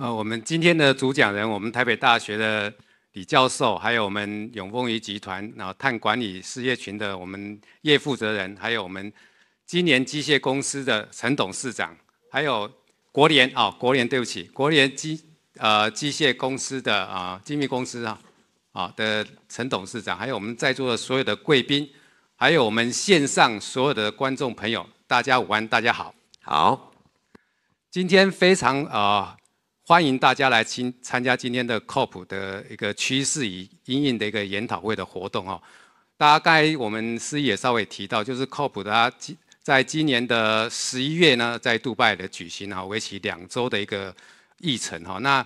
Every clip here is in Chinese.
呃，我们今天的主讲人，我们台北大学的李教授，还有我们永丰仪集团然后碳管理事业群的我们叶负责人，还有我们今年机械公司的陈董事长，还有国联啊，国联对不起，国联机呃机械公司的啊精密公司啊啊的陈董事长，还有我们在座的所有的贵宾，还有我们线上所有的观众朋友，大家午安，大家好，好，今天非常啊。欢迎大家来参参加今天的 COP 的一个趋势与应用的一个研讨会的活动哦。大家刚才我们司仪也稍微提到，就是 COP 它在在今年的十一月呢，在杜拜的举行哈为期两周的一个议程哈。那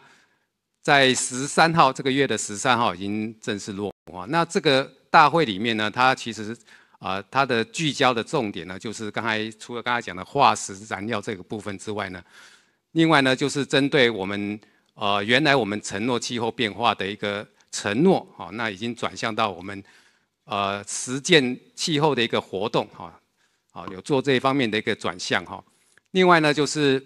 在十三号这个月的十三号已经正式落幕啊。那这个大会里面呢，它其实啊，它的聚焦的重点呢，就是刚才除了刚才讲的化石燃料这个部分之外呢。另外呢，就是针对我们呃，原来我们承诺气候变化的一个承诺，哈，那已经转向到我们呃实践气候的一个活动，哈，好有做这一方面的一个转向，哈。另外呢，就是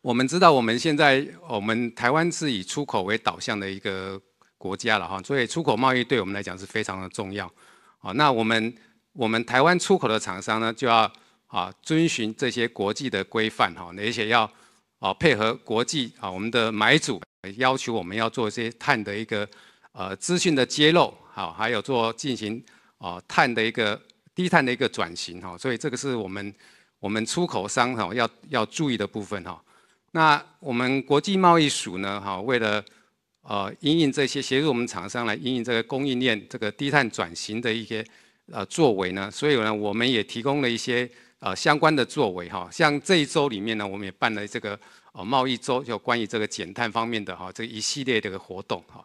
我们知道我们现在我们台湾是以出口为导向的一个国家了，哈，所以出口贸易对我们来讲是非常的重要，啊，那我们我们台湾出口的厂商呢，就要。啊，遵循这些国际的规范哈，而且要啊配合国际啊，我们的买主要求我们要做一些碳的一个呃资讯的揭露，好，还有做进行啊碳的一个低碳的一个转型哈，所以这个是我们我们出口商哈要要注意的部分哈。那我们国际贸易署呢哈，为了呃引领这些协助我们厂商来引领这个供应链这个低碳转型的一些呃作为呢，所以呢我们也提供了一些。呃，相关的作为哈，像这一周里面呢，我们也办了这个呃贸易周，就关于这个减碳方面的哈这一系列的个活动哈。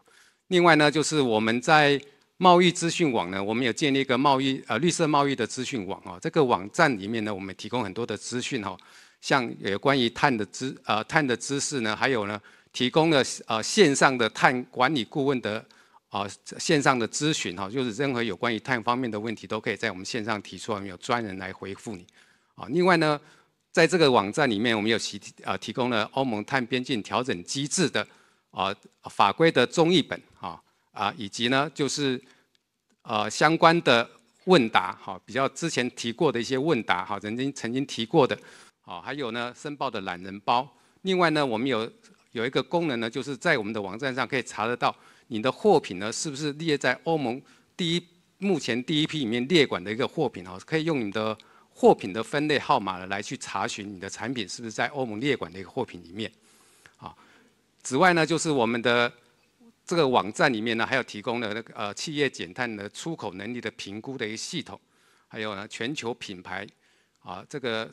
另外呢，就是我们在贸易资讯网呢，我们有建立一个贸易呃绿色贸易的资讯网啊。这个网站里面呢，我们提供很多的资讯哈，像有关于碳的知呃碳的知识呢，还有呢提供了呃线上的碳管理顾问的啊线上的咨询哈，就是任何有关于碳方面的问题，都可以在我们线上提出来，有专人来回复你。啊，另外呢，在这个网站里面，我们有提啊提供了欧盟碳边境调整机制的啊法规的中译本，哈啊，以及呢就是呃相关的问答，哈，比较之前提过的一些问答，哈，曾经曾经提过的，啊，还有呢申报的懒人包。另外呢，我们有有一个功能呢，就是在我们的网站上可以查得到你的货品呢是不是列在欧盟第一目前第一批里面列管的一个货品，哈，可以用你的。货品的分类号码来去查询你的产品是不是在欧盟列管的一个货品里面，啊，此外呢，就是我们的这个网站里面呢，还有提供了那个呃企业减碳的出口能力的评估的一个系统，还有呢全球品牌啊这个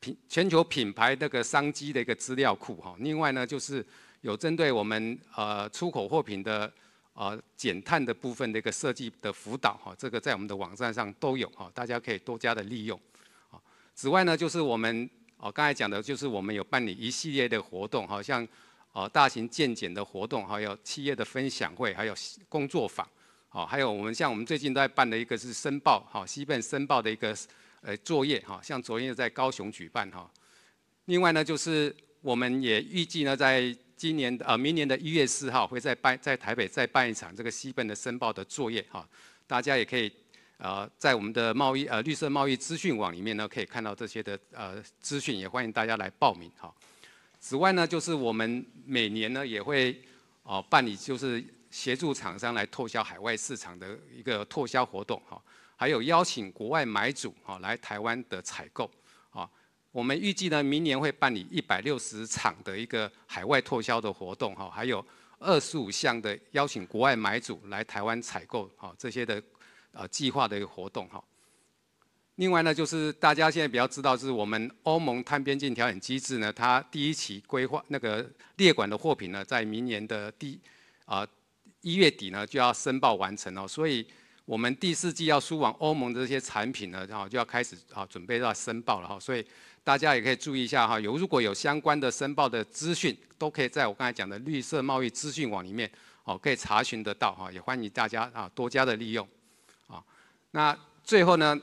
品全球品牌那个商机的一个资料库哈，另外呢，就是有针对我们呃出口货品的。啊，减碳的部分的一个设计的辅导哈，这个在我们的网站上都有哈，大家可以多加的利用。啊，此外呢，就是我们哦，刚才讲的就是我们有办理一系列的活动，好像哦，大型建检的活动，还有企业的分享会，还有工作坊。好，还有我们像我们最近在办的一个是申报哈，西本申报的一个呃作业哈，像昨天在高雄举办哈。另外呢，就是我们也预计呢在。今年的呃，明年的一月四号会再办在台北再办一场这个西本的申报的作业哈，大家也可以呃在我们的贸易呃绿色贸易资讯网里面呢可以看到这些的呃资讯，也欢迎大家来报名哈。此外呢，就是我们每年呢也会哦办理就是协助厂商来拓销海外市场的一个拓销活动哈，还有邀请国外买主啊来台湾的采购。我们预计呢，明年会办理一百六十场的一个海外拓销的活动，哈，还有二十五项的邀请国外买主来台湾采购，哈，这些的呃计划的一个活动，哈。另外呢，就是大家现在比较知道，就是我们欧盟碳边境调整机制呢，它第一期规划那个列管的货品呢，在明年的第啊一月底呢就要申报完成了，所以我们第四季要输往欧盟的这些产品呢，然后就要开始啊准备要申报了，哈，所以。大家也可以注意一下哈，有如果有相关的申报的资讯，都可以在我刚才讲的绿色贸易资讯网里面哦，可以查询得到哈，也欢迎大家啊多加的利用，啊，那最后呢，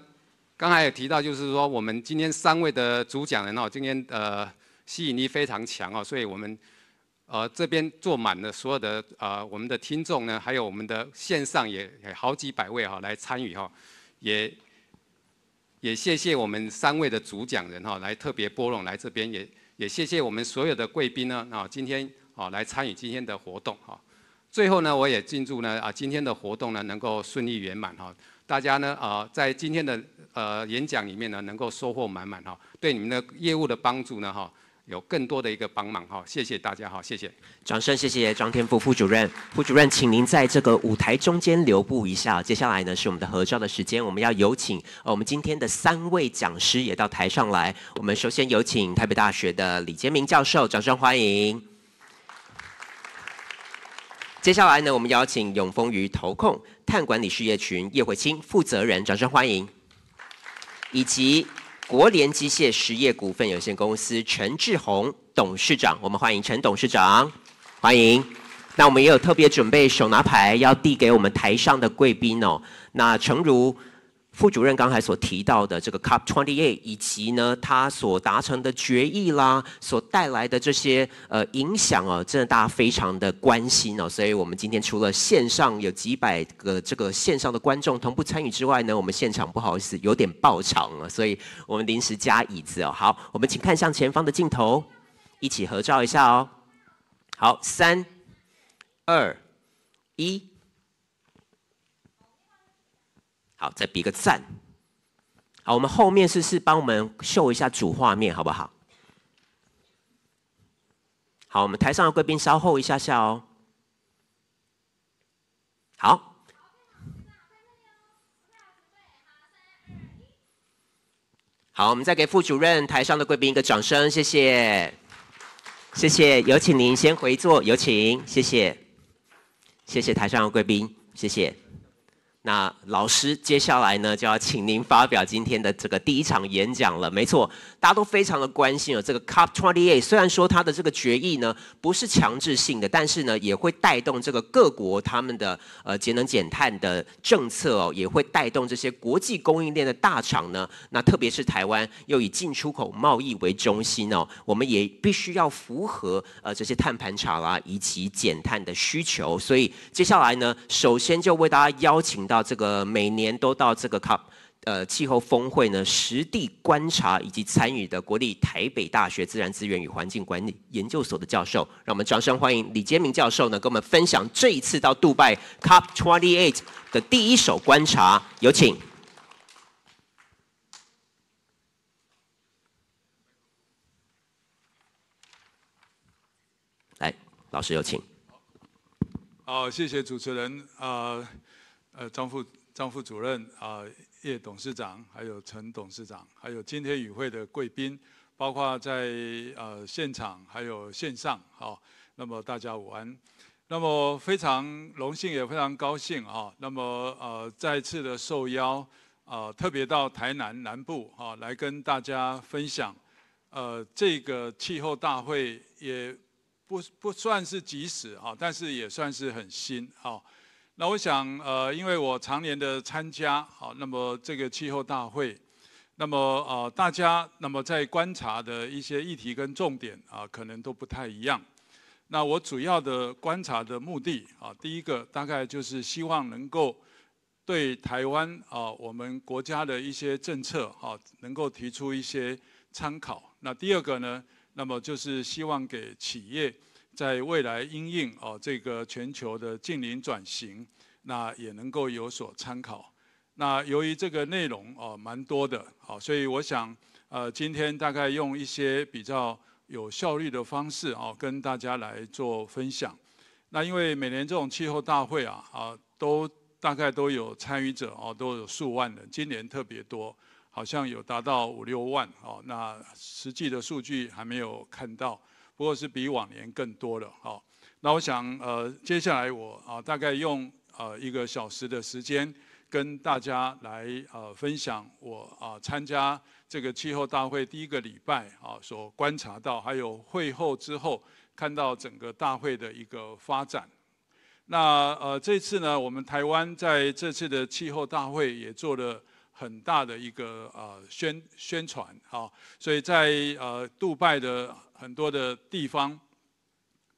刚才也提到就是说我们今天三位的主讲人哦，今天呃吸引力非常强哦，所以我们呃这边坐满了所有的呃我们的听众呢，还有我们的线上也也好几百位哈来参与哈，也。也谢谢我们三位的主讲人哈，来特别拨冗来这边。也也谢谢我们所有的贵宾呢啊，今天啊来参与今天的活动哈。最后呢，我也庆祝呢啊今天的活动呢能够顺利圆满哈。大家呢啊在今天的呃演讲里面呢能够收获满满哈，对你们的业务的帮助呢哈。有更多的一个帮忙哈，谢谢大家哈，谢谢。掌声谢谢张天赋副主任，副主任，请您在这个舞台中间留步一下。接下来呢是我们的合照的时间，我们要有请呃我们今天的三位讲师也到台上来。我们首先有请台北大学的李杰明教授，掌声欢迎。接下来呢，我们邀请永丰于投控碳管理事业群叶慧清负责人，掌声欢迎。以及。国联机械实业股份有限公司陈志宏董事长，我们欢迎陈董事长，欢迎。那我们也有特别准备手拿牌要递给我们台上的贵宾哦。那诚如。副主任刚才所提到的这个 COP28，以及呢他所达成的决议啦，所带来的这些呃影响哦，真的大家非常的关心哦，所以我们今天除了线上有几百个这个线上的观众同步参与之外呢，我们现场不好意思有点爆场了，所以我们临时加椅子哦。好，我们请看向前方的镜头，一起合照一下哦。好，三、二、一。好，再比个赞。好，我们后面试试帮我们秀一下主画面，好不好？好，我们台上的贵宾稍后一下下哦。好。好，我们再给副主任台上的贵宾一个掌声，谢谢。谢谢，有请您先回座，有请，谢谢。谢谢台上的贵宾，谢谢。那老师，接下来呢就要请您发表今天的这个第一场演讲了。没错，大家都非常的关心哦，这个 COP28 虽然说它的这个决议呢不是强制性的，但是呢也会带动这个各国他们的呃节能减碳的政策哦，也会带动这些国际供应链的大厂呢。那特别是台湾又以进出口贸易为中心哦，我们也必须要符合呃这些碳盘查啦以及减碳的需求。所以接下来呢，首先就为大家邀请。到这个每年都到这个 COP 呃气候峰会呢实地观察以及参与的国立台北大学自然资源与环境管理研究所的教授，让我们掌声欢迎李杰明教授呢跟我们分享这一次到杜拜 COP twenty eight 的第一手观察，有请。来，老师有请。好，谢谢主持人。啊。呃，张副张副主任啊，叶董事长，还有陈董事长，还有今天与会的贵宾，包括在呃现场还有线上啊，那么大家午安。那么非常荣幸，也非常高兴啊。那么呃，再次的受邀啊，特别到台南南部啊，来跟大家分享。呃，这个气候大会也不不算是及时啊，但是也算是很新啊。那我想，呃，因为我常年的参加，好，那么这个气候大会，那么呃，大家那么在观察的一些议题跟重点啊，可能都不太一样。那我主要的观察的目的啊，第一个大概就是希望能够对台湾啊，我们国家的一些政策啊，能够提出一些参考。那第二个呢，那么就是希望给企业。在未来因应哦，这个全球的近邻转型，那也能够有所参考。那由于这个内容哦蛮多的，好，所以我想呃，今天大概用一些比较有效率的方式哦，跟大家来做分享。那因为每年这种气候大会啊啊，都大概都有参与者哦，都有数万人，今年特别多，好像有达到五六万哦。那实际的数据还没有看到。不过是比往年更多了。好，那我想呃，接下来我啊，大概用呃一个小时的时间，跟大家来呃分享我啊参加这个气候大会第一个礼拜啊所观察到，还有会后之后看到整个大会的一个发展。那呃这次呢，我们台湾在这次的气候大会也做了很大的一个呃宣宣传啊，所以在呃杜拜的。很多的地方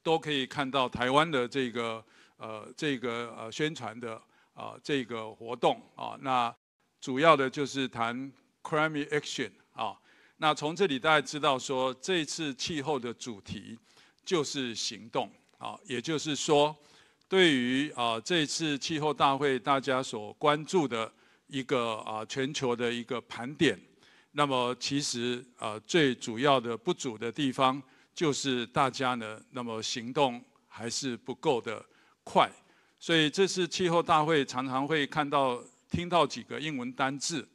都可以看到台湾的这个呃这个呃宣传的啊这个活动啊，那主要的就是谈 Climate Action 啊。那从这里大家知道说，这次气候的主题就是行动啊，也就是说，对于啊这次气候大会大家所关注的一个啊全球的一个盘点。那么其实啊，最主要的不足的地方就是大家呢，那么行动还是不够的快。所以这次气候大会常常会看到、听到几个英文单字，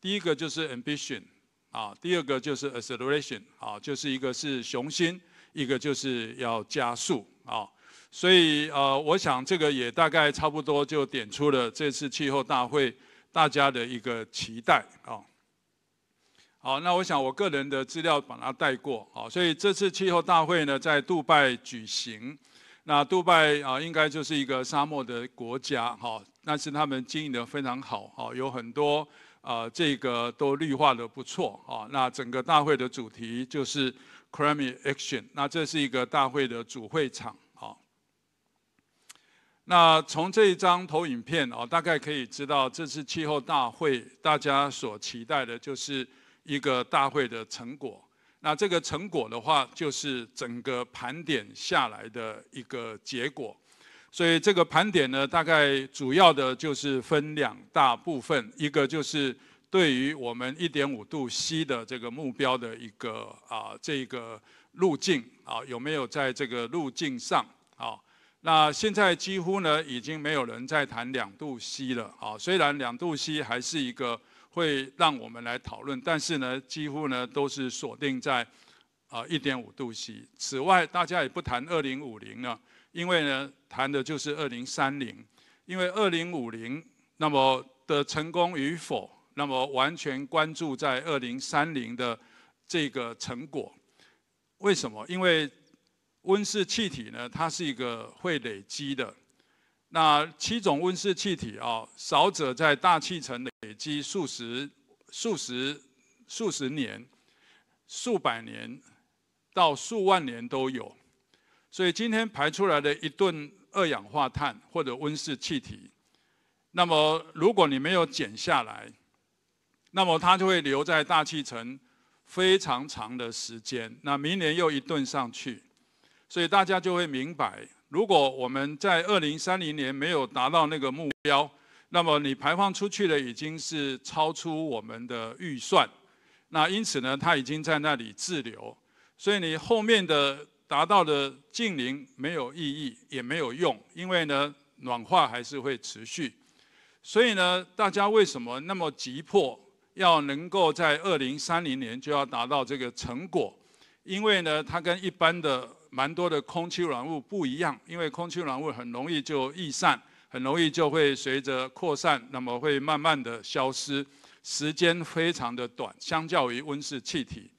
第一个就是 ambition 啊，第二个就是 acceleration 啊，就是一个是雄心，一个就是要加速啊。所以呃，我想这个也大概差不多就点出了这次气候大会大家的一个期待啊。好，那我想我个人的资料把它带过。好，所以这次气候大会呢，在杜拜举行。那杜拜啊，应该就是一个沙漠的国家，哈。但是他们经营的非常好，好，有很多啊，这个都绿化的不错，啊，那整个大会的主题就是 Climate Action。那这是一个大会的主会场，好。那从这一张投影片啊，大概可以知道这次气候大会大家所期待的就是。一个大会的成果，那这个成果的话，就是整个盘点下来的一个结果。所以这个盘点呢，大概主要的就是分两大部分，一个就是对于我们一点五度 C 的这个目标的一个啊，这个路径啊，有没有在这个路径上啊？那现在几乎呢，已经没有人再谈两度 C 了啊。虽然两度 C 还是一个。会让我们来讨论，但是呢，几乎呢都是锁定在啊一点五度 C。此外，大家也不谈二零五零了，因为呢谈的就是二零三零。因为二零五零那么的成功与否，那么完全关注在二零三零的这个成果。为什么？因为温室气体呢，它是一个会累积的。那七种温室气体啊，少者在大气层累积数十、数十、数十年、数百年到数万年都有。所以今天排出来的一吨二氧化碳或者温室气体，那么如果你没有减下来，那么它就会留在大气层非常长的时间。那明年又一顿上去，所以大家就会明白。如果我们在二零三零年没有达到那个目标，那么你排放出去的已经是超出我们的预算，那因此呢，它已经在那里滞留，所以你后面的达到的近零没有意义也没有用，因为呢，暖化还是会持续，所以呢，大家为什么那么急迫要能够在二零三零年就要达到这个成果？因为呢，它跟一般的蛮多的空气污染物不一样，因为空气污染物很容易就逸散，很容易就会随着扩散，那么会慢慢的消失，时间非常的短，相较于温室气体。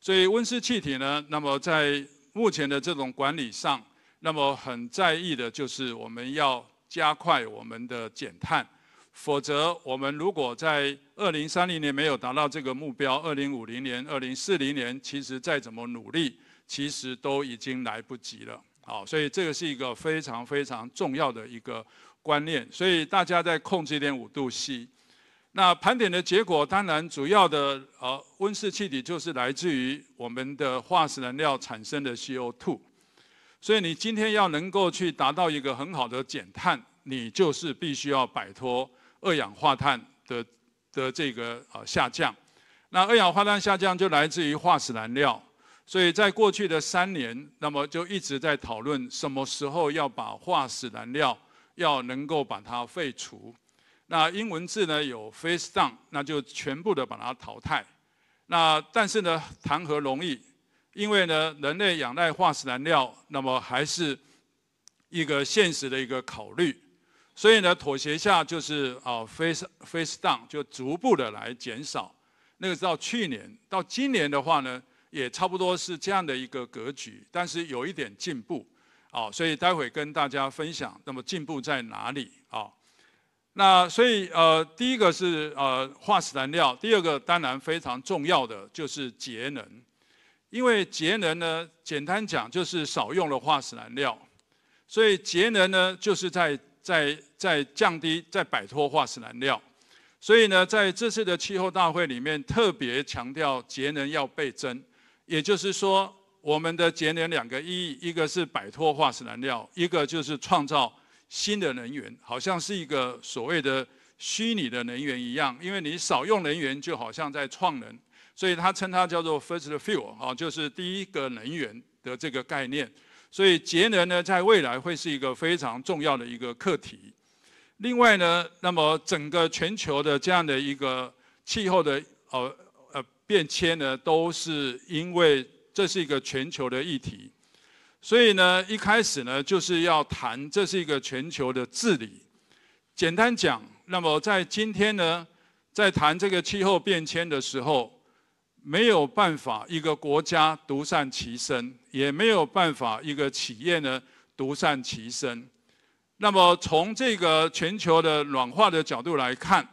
所以温室气体呢，那么在目前的这种管理上，那么很在意的就是我们要加快我们的减碳，否则我们如果在二零三零年没有达到这个目标，二零五零年、二零四零年，其实再怎么努力。其实都已经来不及了，好，所以这个是一个非常非常重要的一个观念，所以大家在控制一点五度 C。那盘点的结果，当然主要的呃温室气体就是来自于我们的化石燃料产生的 CO2。所以你今天要能够去达到一个很好的减碳，你就是必须要摆脱二氧化碳的的这个呃下降。那二氧化碳下降就来自于化石燃料。所以在过去的三年，那么就一直在讨论什么时候要把化石燃料要能够把它废除。那英文字呢有 f a c e down，那就全部的把它淘汰。那但是呢，谈何容易？因为呢，人类仰赖化石燃料，那么还是一个现实的一个考虑。所以呢，妥协下就是啊 f a c e f a c e down，就逐步的来减少。那个到去年，到今年的话呢。也差不多是这样的一个格局，但是有一点进步，啊，所以待会跟大家分享，那么进步在哪里啊？那所以呃，第一个是呃化石燃料，第二个当然非常重要的就是节能，因为节能呢，简单讲就是少用了化石燃料，所以节能呢就是在在在降低在摆脱化石燃料，所以呢在这次的气候大会里面特别强调节能要倍增。也就是说，我们的节能两个意义，一个是摆脱化石燃料，一个就是创造新的能源，好像是一个所谓的虚拟的能源一样。因为你少用能源，就好像在创能，所以它称它叫做 “first fuel” 啊，就是第一个能源的这个概念。所以节能呢，在未来会是一个非常重要的一个课题。另外呢，那么整个全球的这样的一个气候的哦。变迁呢，都是因为这是一个全球的议题，所以呢，一开始呢，就是要谈这是一个全球的治理。简单讲，那么在今天呢，在谈这个气候变迁的时候，没有办法一个国家独善其身，也没有办法一个企业呢独善其身。那么从这个全球的软化的角度来看。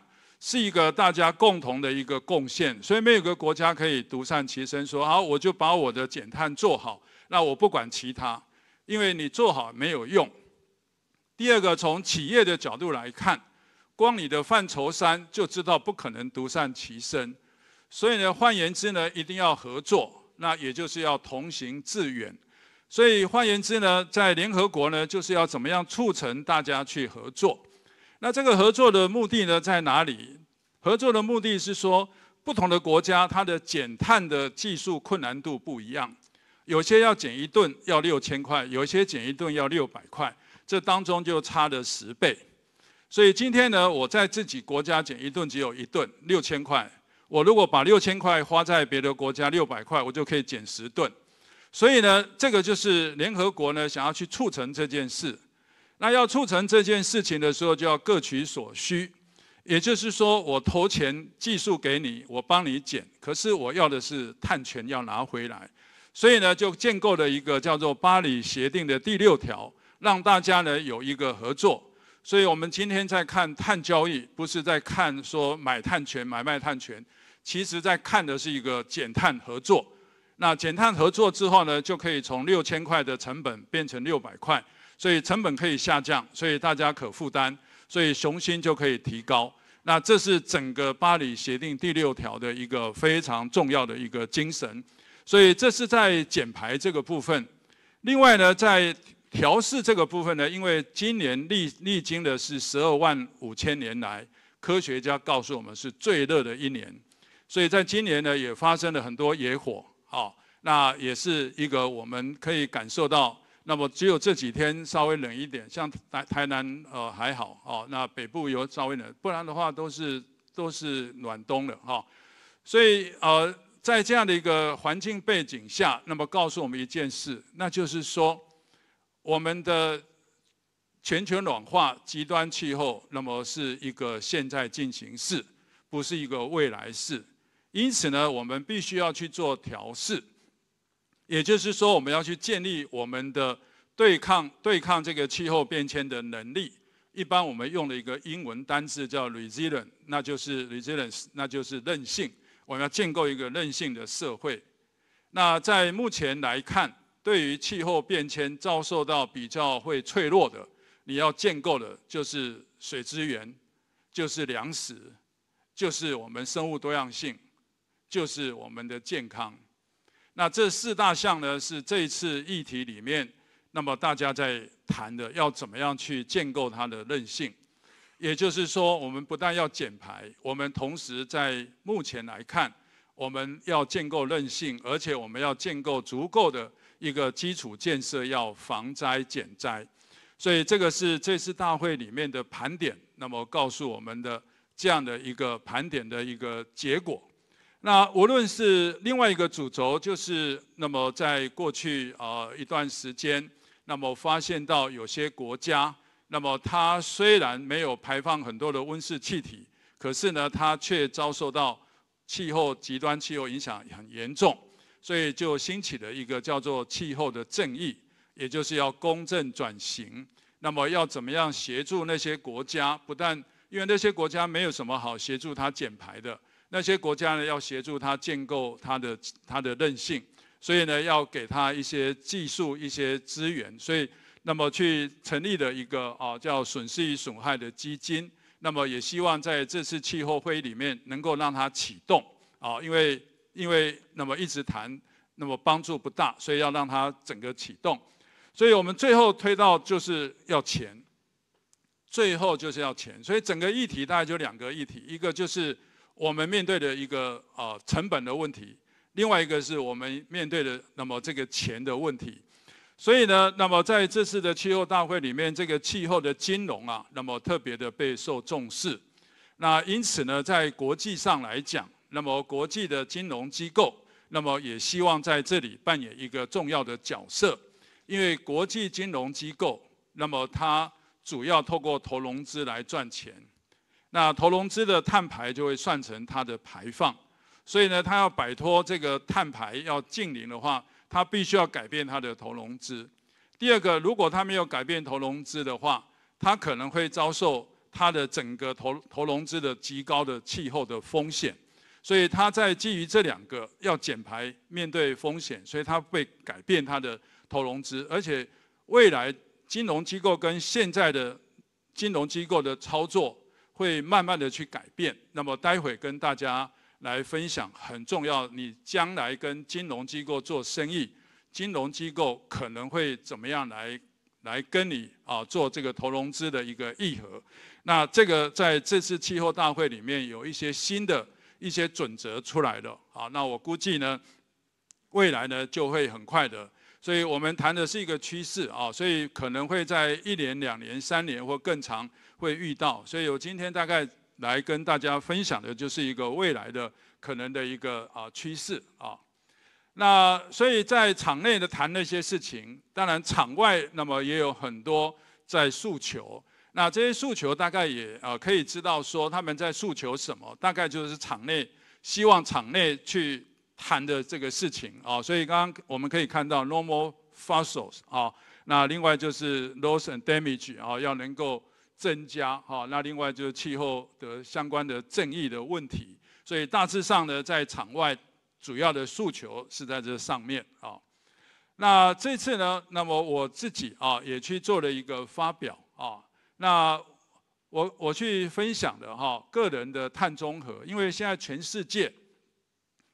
是一个大家共同的一个贡献，所以没有一个国家可以独善其身，说好我就把我的减碳做好，那我不管其他，因为你做好没有用。第二个，从企业的角度来看，光你的范畴三就知道不可能独善其身，所以呢，换言之呢，一定要合作，那也就是要同行致远。所以换言之呢，在联合国呢，就是要怎么样促成大家去合作。那这个合作的目的呢在哪里？合作的目的是说，不同的国家它的减碳的技术困难度不一样，有些要减一顿要六千块，有些减一顿要六百块，这当中就差了十倍。所以今天呢，我在自己国家减一顿只有一顿六千块，我如果把六千块花在别的国家六百块，我就可以减十顿。所以呢，这个就是联合国呢想要去促成这件事。那要促成这件事情的时候，就要各取所需，也就是说，我投钱技术给你，我帮你减，可是我要的是碳权要拿回来，所以呢，就建构了一个叫做《巴黎协定》的第六条，让大家呢有一个合作。所以我们今天在看碳交易，不是在看说买碳权、买卖碳权，其实在看的是一个减碳合作。那减碳合作之后呢，就可以从六千块的成本变成六百块。所以成本可以下降，所以大家可负担，所以雄心就可以提高。那这是整个巴黎协定第六条的一个非常重要的一个精神。所以这是在减排这个部分。另外呢，在调试这个部分呢，因为今年历历经的是十二万五千年来科学家告诉我们是最热的一年，所以在今年呢也发生了很多野火。好，那也是一个我们可以感受到。那么只有这几天稍微冷一点，像台台南呃还好哦，那北部有稍微冷，不然的话都是都是暖冬了哈。所以呃在这样的一个环境背景下，那么告诉我们一件事，那就是说我们的全球暖化、极端气候，那么是一个现在进行式，不是一个未来式。因此呢，我们必须要去做调试。也就是说，我们要去建立我们的对抗对抗这个气候变迁的能力。一般我们用了一个英文单字叫 resilience，那就是 resilience，那就是韧性。我们要建构一个韧性的社会。那在目前来看，对于气候变迁遭受到比较会脆弱的，你要建构的就是水资源，就是粮食，就是我们生物多样性，就是我们的健康。那这四大项呢，是这一次议题里面，那么大家在谈的，要怎么样去建构它的韧性？也就是说，我们不但要减排，我们同时在目前来看，我们要建构韧性，而且我们要建构足够的一个基础建设，要防灾减灾。所以这个是这次大会里面的盘点，那么告诉我们的这样的一个盘点的一个结果。那无论是另外一个主轴，就是那么在过去呃一段时间，那么发现到有些国家，那么它虽然没有排放很多的温室气体，可是呢，它却遭受到气候极端气候影响很严重，所以就兴起了一个叫做气候的正义，也就是要公正转型。那么要怎么样协助那些国家？不但因为那些国家没有什么好协助它减排的。那些国家呢，要协助他建构他的他的韧性，所以呢，要给他一些技术、一些资源，所以那么去成立的一个啊叫损失与损害的基金，那么也希望在这次气候会议里面能够让它启动啊，因为因为那么一直谈那么帮助不大，所以要让它整个启动，所以我们最后推到就是要钱，最后就是要钱，所以整个议题大概就两个议题，一个就是。我们面对的一个啊成本的问题，另外一个是我们面对的那么这个钱的问题，所以呢，那么在这次的气候大会里面，这个气候的金融啊，那么特别的备受重视。那因此呢，在国际上来讲，那么国际的金融机构那么也希望在这里扮演一个重要的角色，因为国际金融机构那么它主要透过投融资来赚钱。那投融资的碳排就会算成它的排放，所以呢，它要摆脱这个碳排要净零的话，它必须要改变它的投融资。第二个，如果它没有改变投融资的话，它可能会遭受它的整个投投融资的极高的气候的风险。所以它在基于这两个要减排，面对风险，所以它会改变它的投融资，而且未来金融机构跟现在的金融机构的操作。会慢慢的去改变，那么待会跟大家来分享很重要。你将来跟金融机构做生意，金融机构可能会怎么样来来跟你啊做这个投融资的一个议和？那这个在这次气候大会里面有一些新的一些准则出来了啊，那我估计呢，未来呢就会很快的。所以我们谈的是一个趋势啊，所以可能会在一年、两年、三年或更长。会遇到，所以我今天大概来跟大家分享的就是一个未来的可能的一个啊趋势啊。那所以在场内的谈那些事情，当然场外那么也有很多在诉求。那这些诉求大概也呃可以知道说他们在诉求什么，大概就是场内希望场内去谈的这个事情啊。所以刚刚我们可以看到 normal fossils 啊，那另外就是 loss and damage 啊，要能够。增加哈，那另外就是气候的相关的正义的问题，所以大致上呢，在场外主要的诉求是在这上面啊。那这次呢，那么我自己啊也去做了一个发表啊，那我我去分享的哈，个人的碳中和，因为现在全世界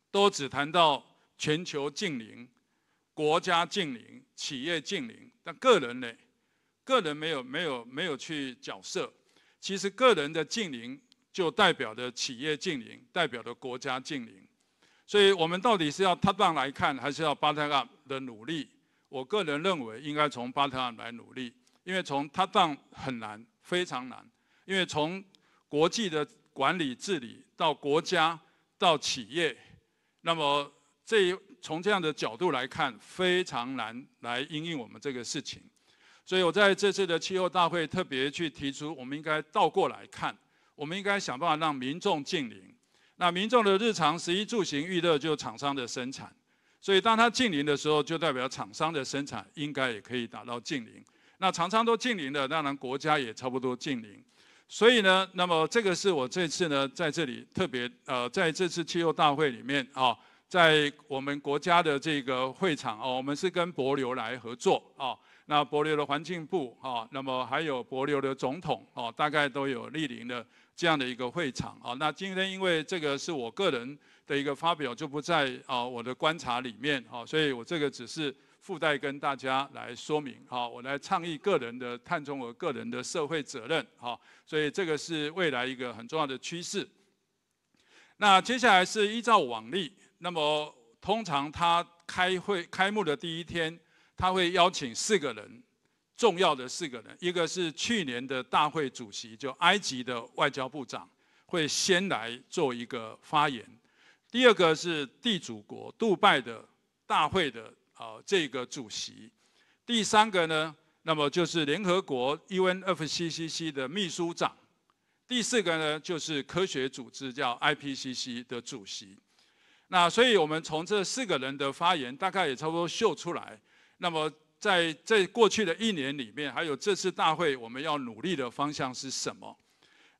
都只谈到全球净零、国家净零、企业净零，但个人呢？个人没有没有没有去角色，其实个人的近邻就代表着企业近邻，代表着国家近邻。所以我们到底是要塔当来看，还是要巴特案的努力？我个人认为应该从巴特案来努力，因为从塔当很难，非常难，因为从国际的管理治理到国家到企业，那么这从这样的角度来看，非常难来应用我们这个事情。所以，我在这次的气候大会特别去提出，我们应该倒过来看，我们应该想办法让民众近零。那民众的日常食衣住行、娱乐，就厂商的生产。所以，当它近零的时候，就代表厂商的生产应该也可以达到近零。那厂商都近零的，当然国家也差不多近零。所以呢，那么这个是我这次呢在这里特别呃，在这次气候大会里面啊，在我们国家的这个会场啊，我们是跟博流来合作啊。那博流的环境部啊，那么还有博流的总统哦，大概都有莅临的这样的一个会场啊。那今天因为这个是我个人的一个发表，就不在啊我的观察里面啊，所以我这个只是附带跟大家来说明啊。我来倡议个人的碳中和个人的社会责任啊，所以这个是未来一个很重要的趋势。那接下来是依照往例，那么通常他开会开幕的第一天。他会邀请四个人，重要的四个人，一个是去年的大会主席，就埃及的外交部长会先来做一个发言。第二个是地主国杜拜的大会的啊这个主席。第三个呢，那么就是联合国 UNFCCC 的秘书长。第四个呢，就是科学组织叫 IPCC 的主席。那所以我们从这四个人的发言，大概也差不多秀出来。那么，在这过去的一年里面，还有这次大会，我们要努力的方向是什么？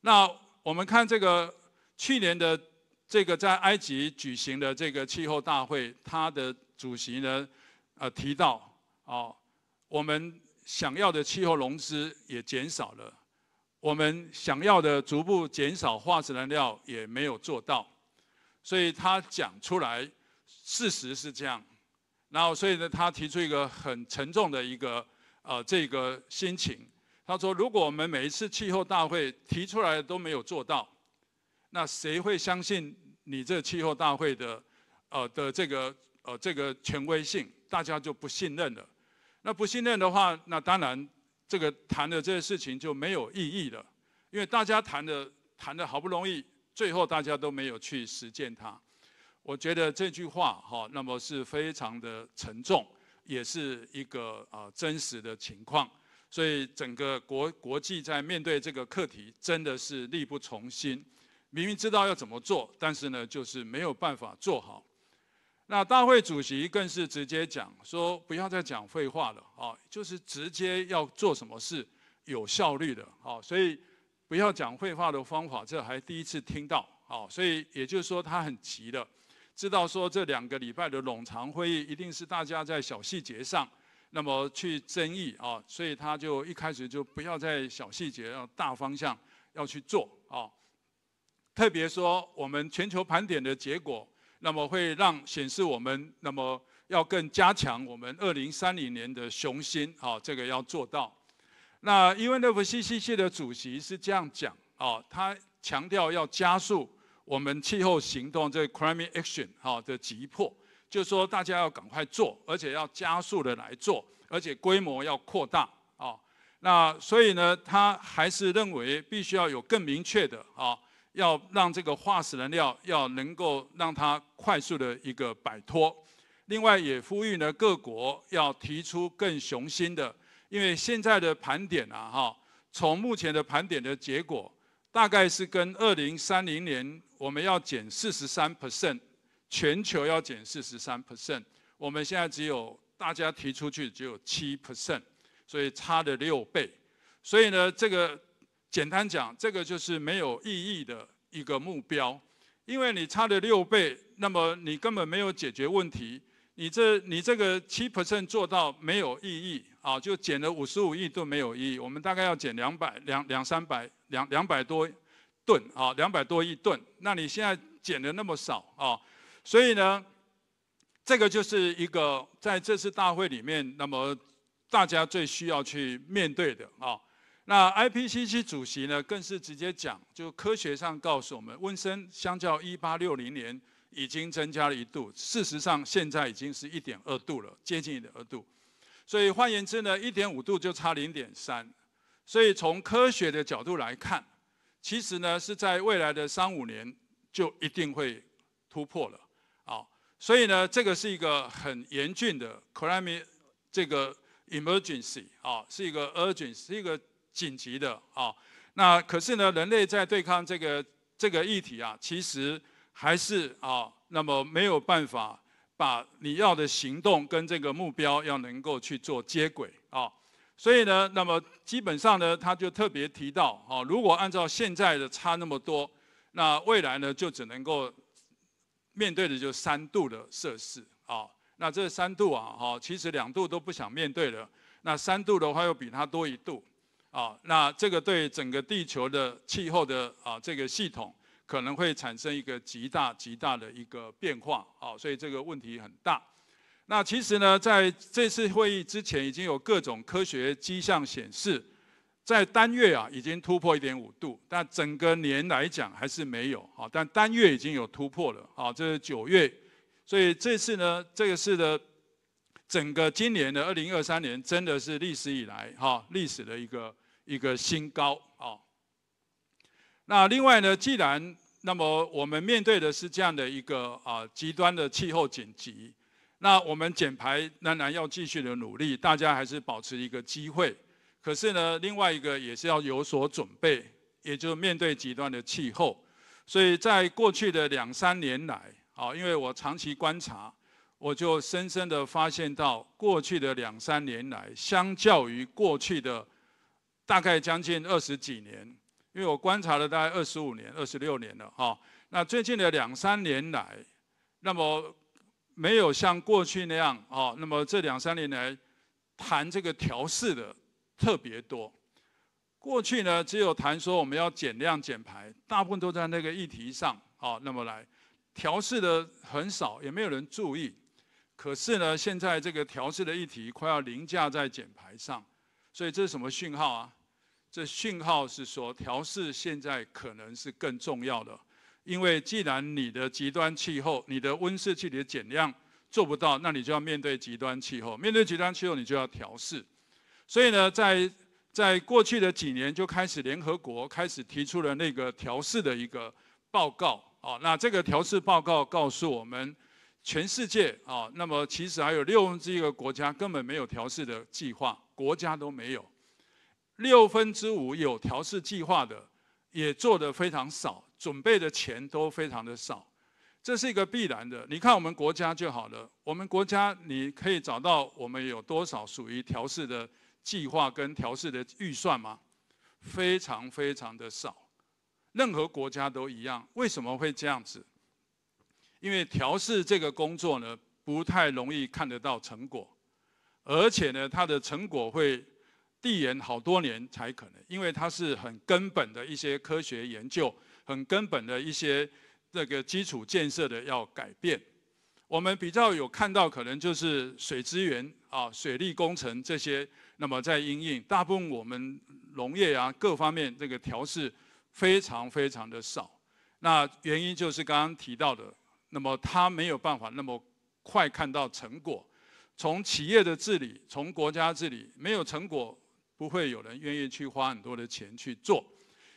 那我们看这个去年的这个在埃及举行的这个气候大会，他的主席呢，呃，提到哦，我们想要的气候融资也减少了，我们想要的逐步减少化石燃料也没有做到，所以他讲出来，事实是这样。然后，所以呢，他提出一个很沉重的一个呃这个心情。他说，如果我们每一次气候大会提出来都没有做到，那谁会相信你这气候大会的呃的这个呃这个权威性？大家就不信任了。那不信任的话，那当然这个谈的这些事情就没有意义了，因为大家谈的谈的好不容易，最后大家都没有去实践它。我觉得这句话哈，那么是非常的沉重，也是一个啊真实的情况。所以整个国国际在面对这个课题，真的是力不从心。明明知道要怎么做，但是呢，就是没有办法做好。那大会主席更是直接讲说，不要再讲废话了啊，就是直接要做什么事有效率的啊。所以不要讲废话的方法，这还第一次听到啊。所以也就是说，他很急的。知道说这两个礼拜的冗长会议一定是大家在小细节上那么去争议啊，所以他就一开始就不要在小细节，要大方向要去做啊。特别说我们全球盘点的结果，那么会让显示我们那么要更加强我们二零三零年的雄心啊，这个要做到。那因为那部 CCC 的主席是这样讲啊，他强调要加速。我们气候行动这 Climate Action 哈的急迫，就是说大家要赶快做，而且要加速的来做，而且规模要扩大啊。那所以呢，他还是认为必须要有更明确的啊，要让这个化石燃料要能够让它快速的一个摆脱。另外也呼吁呢各国要提出更雄心的，因为现在的盘点啊哈，从目前的盘点的结果。大概是跟二零三零年我们要减四十三 percent，全球要减四十三 percent，我们现在只有大家提出去只有七 percent，所以差了六倍。所以呢，这个简单讲，这个就是没有意义的一个目标，因为你差了六倍，那么你根本没有解决问题。你这你这个七 percent 做到没有意义。啊，就减了五十五亿吨，没有意义。我们大概要减两百两两三百两两百多吨，啊，两百多亿吨。那你现在减的那么少啊？所以呢，这个就是一个在这次大会里面，那么大家最需要去面对的啊。那 IPCC 主席呢，更是直接讲，就科学上告诉我们，温升相较一八六零年已经增加了一度，事实上现在已经是一点二度了，接近一点二度。所以换言之呢，一点五度就差零点三，所以从科学的角度来看，其实呢是在未来的三五年就一定会突破了，啊，所以呢这个是一个很严峻的 climate 这个 emergency 啊，是一个 urgency，是一个紧急的啊。那可是呢人类在对抗这个这个议题啊，其实还是啊那么没有办法。把你要的行动跟这个目标要能够去做接轨啊，所以呢，那么基本上呢，他就特别提到，哦，如果按照现在的差那么多，那未来呢，就只能够面对的就三度的摄氏啊，那这三度啊，哦，其实两度都不想面对了，那三度的话又比它多一度啊，那这个对整个地球的气候的啊这个系统。可能会产生一个极大极大的一个变化啊，所以这个问题很大。那其实呢，在这次会议之前，已经有各种科学迹象显示，在单月啊已经突破一点五度，但整个年来讲还是没有啊，但单月已经有突破了啊，这是九月。所以这次呢，这个是的，整个今年的二零二三年真的是历史以来哈历史的一个一个新高啊。那另外呢，既然那么我们面对的是这样的一个啊极端的气候紧急，那我们减排仍然要继续的努力，大家还是保持一个机会。可是呢，另外一个也是要有所准备，也就是面对极端的气候。所以在过去的两三年来，啊，因为我长期观察，我就深深的发现到过去的两三年来，相较于过去的大概将近二十几年。因为我观察了大概二十五年、二十六年了，哈，那最近的两三年来，那么没有像过去那样，哈，那么这两三年来谈这个调试的特别多。过去呢，只有谈说我们要减量减排，大部分都在那个议题上，啊，那么来调试的很少，也没有人注意。可是呢，现在这个调试的议题快要凌驾在减排上，所以这是什么讯号啊？这讯号是说，调试现在可能是更重要的，因为既然你的极端气候、你的温室气体的减量做不到，那你就要面对极端气候。面对极端气候，你就要调试。所以呢，在在过去的几年就开始，联合国开始提出了那个调试的一个报告啊。那这个调试报告告诉我们，全世界啊，那么其实还有六分之一个国家根本没有调试的计划，国家都没有。六分之五有调试计划的，也做得非常少，准备的钱都非常的少，这是一个必然的。你看我们国家就好了，我们国家你可以找到我们有多少属于调试的计划跟调试的预算吗？非常非常的少，任何国家都一样。为什么会这样子？因为调试这个工作呢，不太容易看得到成果，而且呢，它的成果会。一延好多年才可能，因为它是很根本的一些科学研究，很根本的一些这个基础建设的要改变。我们比较有看到，可能就是水资源啊、水利工程这些，那么在应用。大部分我们农业啊各方面这个调试非常非常的少。那原因就是刚刚提到的，那么它没有办法那么快看到成果。从企业的治理，从国家治理，没有成果。不会有人愿意去花很多的钱去做，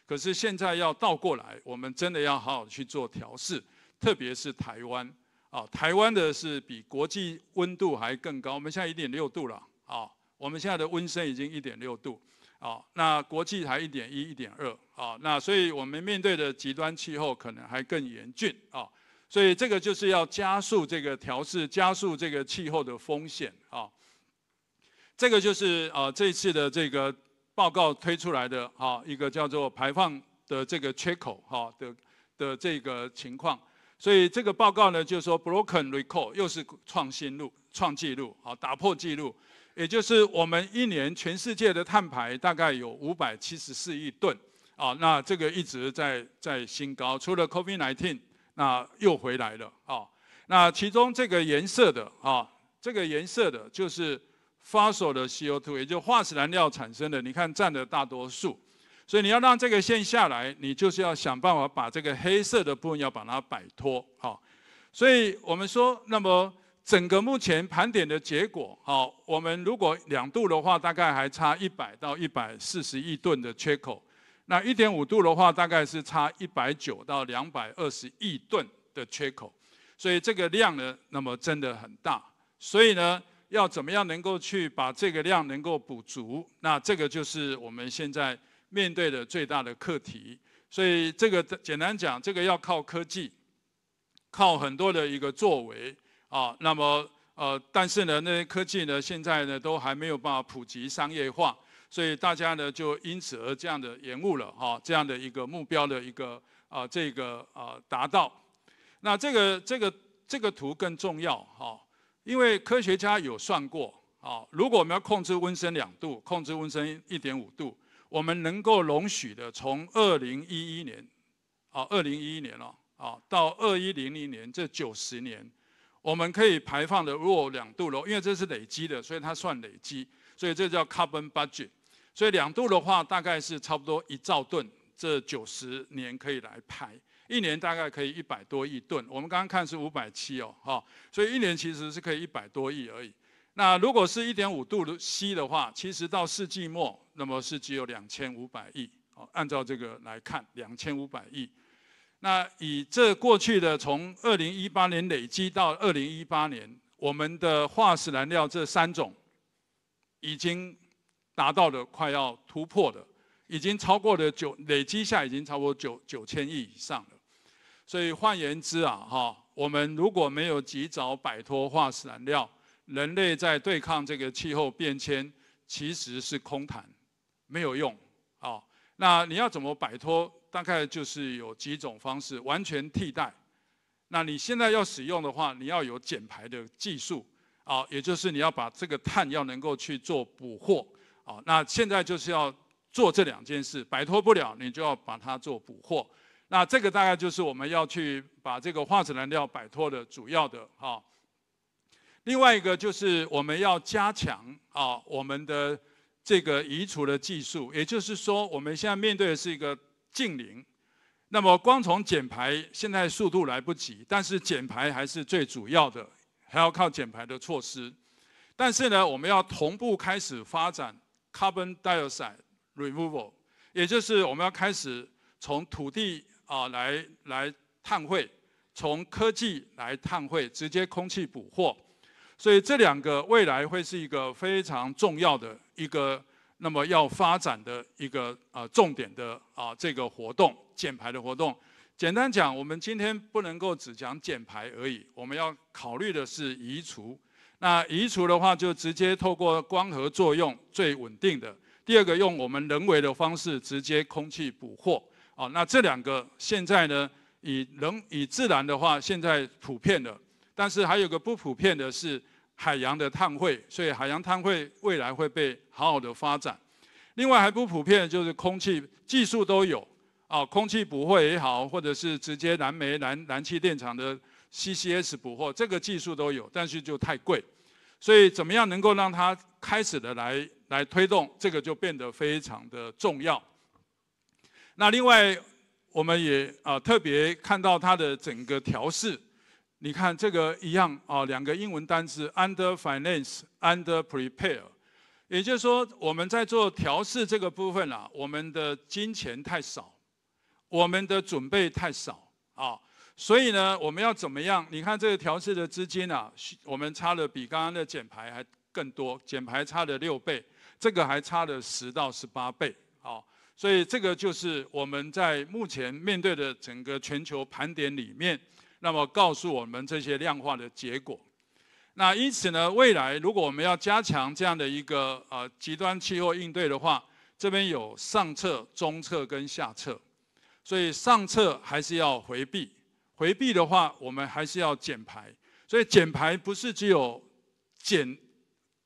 可是现在要倒过来，我们真的要好好去做调试，特别是台湾啊，台湾的是比国际温度还更高，我们现在一点六度了啊，我们现在的温升已经一点六度啊，那国际才一点一、一点二啊，那所以我们面对的极端气候可能还更严峻啊，所以这个就是要加速这个调试，加速这个气候的风险啊。这个就是呃，这次的这个报告推出来的哈，一个叫做排放的这个缺口哈的的这个情况。所以这个报告呢，就是说 broken record 又是创新录创纪录，好打破纪录。也就是我们一年全世界的碳排大概有五百七十四亿吨啊，那这个一直在在新高，除了 COVID nineteen 那又回来了啊。那其中这个颜色的啊，这个颜色的就是。fossil 的 CO2，也就化石燃料产生的，你看占的大多数，所以你要让这个线下来，你就是要想办法把这个黑色的部分要把它摆脱。好，所以我们说，那么整个目前盘点的结果，好，我们如果两度的话，大概还差一百到一百四十亿吨的缺口，那一点五度的话，大概是差一百九到两百二十亿吨的缺口，所以这个量呢，那么真的很大，所以呢。要怎么样能够去把这个量能够补足？那这个就是我们现在面对的最大的课题。所以这个简单讲，这个要靠科技，靠很多的一个作为啊。那么呃，但是呢，那些科技呢，现在呢都还没有办法普及商业化，所以大家呢就因此而这样的延误了哈，这样的一个目标的一个啊这个啊达到。那这个这个这个图更重要哈。因为科学家有算过，啊，如果我们要控制温升两度，控制温升一点五度，我们能够容许的，从二零一一年，啊，二零一一年了，啊，到二一零零年这九十年，我们可以排放的，如果两度喽，因为这是累积的，所以它算累积，所以这叫 carbon budget。所以两度的话，大概是差不多一兆吨，这九十年可以来排。一年大概可以一百多亿吨，我们刚刚看是五百七哦，哈，所以一年其实是可以一百多亿而已。那如果是一点五度的吸的话，其实到世纪末，那么是只有两千五百亿哦。按照这个来看，两千五百亿。那以这过去的从二零一八年累积到二零一八年，我们的化石燃料这三种已经达到了快要突破的，已经超过了九累积下已经超过九九千亿以上了。所以换言之啊，哈，我们如果没有及早摆脱化石燃料，人类在对抗这个气候变迁其实是空谈，没有用，啊。那你要怎么摆脱？大概就是有几种方式，完全替代。那你现在要使用的话，你要有减排的技术，啊，也就是你要把这个碳要能够去做捕获，啊，那现在就是要做这两件事，摆脱不了，你就要把它做捕获。那这个大概就是我们要去把这个化石燃料摆脱的主要的哈。另外一个就是我们要加强啊我们的这个移除的技术，也就是说我们现在面对的是一个近零。那么光从减排现在速度来不及，但是减排还是最主要的，还要靠减排的措施。但是呢，我们要同步开始发展 carbon dioxide removal，也就是我们要开始从土地。啊，来来碳汇，从科技来碳汇，直接空气捕获，所以这两个未来会是一个非常重要的一个，那么要发展的一个啊重点的啊这个活动减排的活动。简单讲，我们今天不能够只讲减排而已，我们要考虑的是移除。那移除的话，就直接透过光合作用最稳定的，第二个用我们人为的方式直接空气捕获。好，那这两个现在呢，以人以自然的话，现在普遍的，但是还有个不普遍的是海洋的碳汇，所以海洋碳汇未来会被好好的发展。另外还不普遍的就是空气技术都有啊，空气捕获也好，或者是直接燃煤燃燃气电厂的 CCS 捕获，这个技术都有，但是就太贵。所以怎么样能够让它开始的来来推动，这个就变得非常的重要。那另外，我们也啊特别看到它的整个调试，你看这个一样啊，两个英文单词：under finance u n d e r prepare。也就是说，我们在做调试这个部分啊，我们的金钱太少，我们的准备太少啊，所以呢，我们要怎么样？你看这个调试的资金啊，我们差了比刚刚的减排还更多，减排差了六倍，这个还差了十到十八倍啊。所以这个就是我们在目前面对的整个全球盘点里面，那么告诉我们这些量化的结果。那因此呢，未来如果我们要加强这样的一个呃极端气候应对的话，这边有上策、中策跟下策。所以上策还是要回避，回避的话我们还是要减排。所以减排不是只有减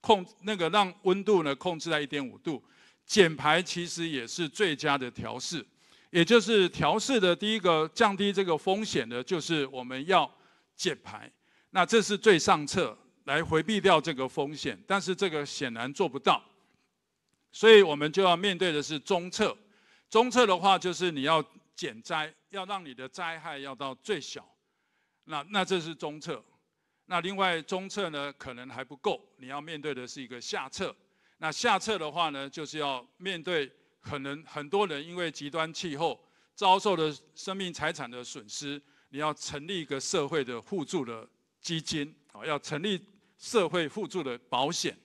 控，那个让温度呢控制在一点五度。减排其实也是最佳的调试，也就是调试的第一个降低这个风险的，就是我们要减排，那这是最上策来回避掉这个风险，但是这个显然做不到，所以我们就要面对的是中策。中策的话就是你要减灾，要让你的灾害要到最小，那那这是中策。那另外中策呢可能还不够，你要面对的是一个下策。那下策的话呢，就是要面对可能很多人因为极端气候遭受的生命财产的损失，你要成立一个社会的互助的基金啊，要成立社会互助的保险。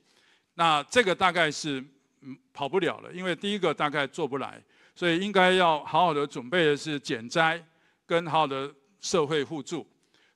那这个大概是嗯跑不了了，因为第一个大概做不来，所以应该要好好的准备的是减灾跟好好的社会互助。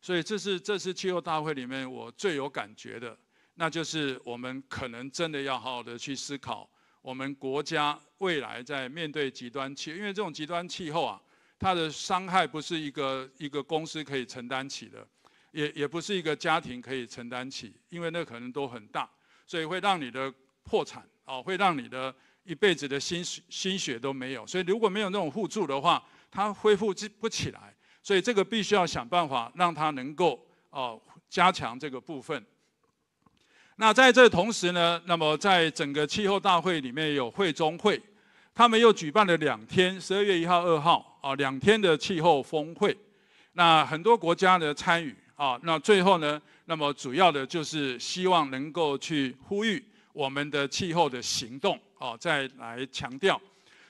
所以这是这次气候大会里面我最有感觉的。那就是我们可能真的要好好的去思考，我们国家未来在面对极端气，因为这种极端气候啊，它的伤害不是一个一个公司可以承担起的，也也不是一个家庭可以承担起，因为那可能都很大，所以会让你的破产哦，会让你的一辈子的心血心血都没有，所以如果没有那种互助的话，它恢复不起来，所以这个必须要想办法让它能够哦加强这个部分。那在这同时呢，那么在整个气候大会里面有会中会，他们又举办了两天，十二月一号、二号啊两天的气候峰会。那很多国家的参与啊，那最后呢，那么主要的就是希望能够去呼吁我们的气候的行动啊，再来强调。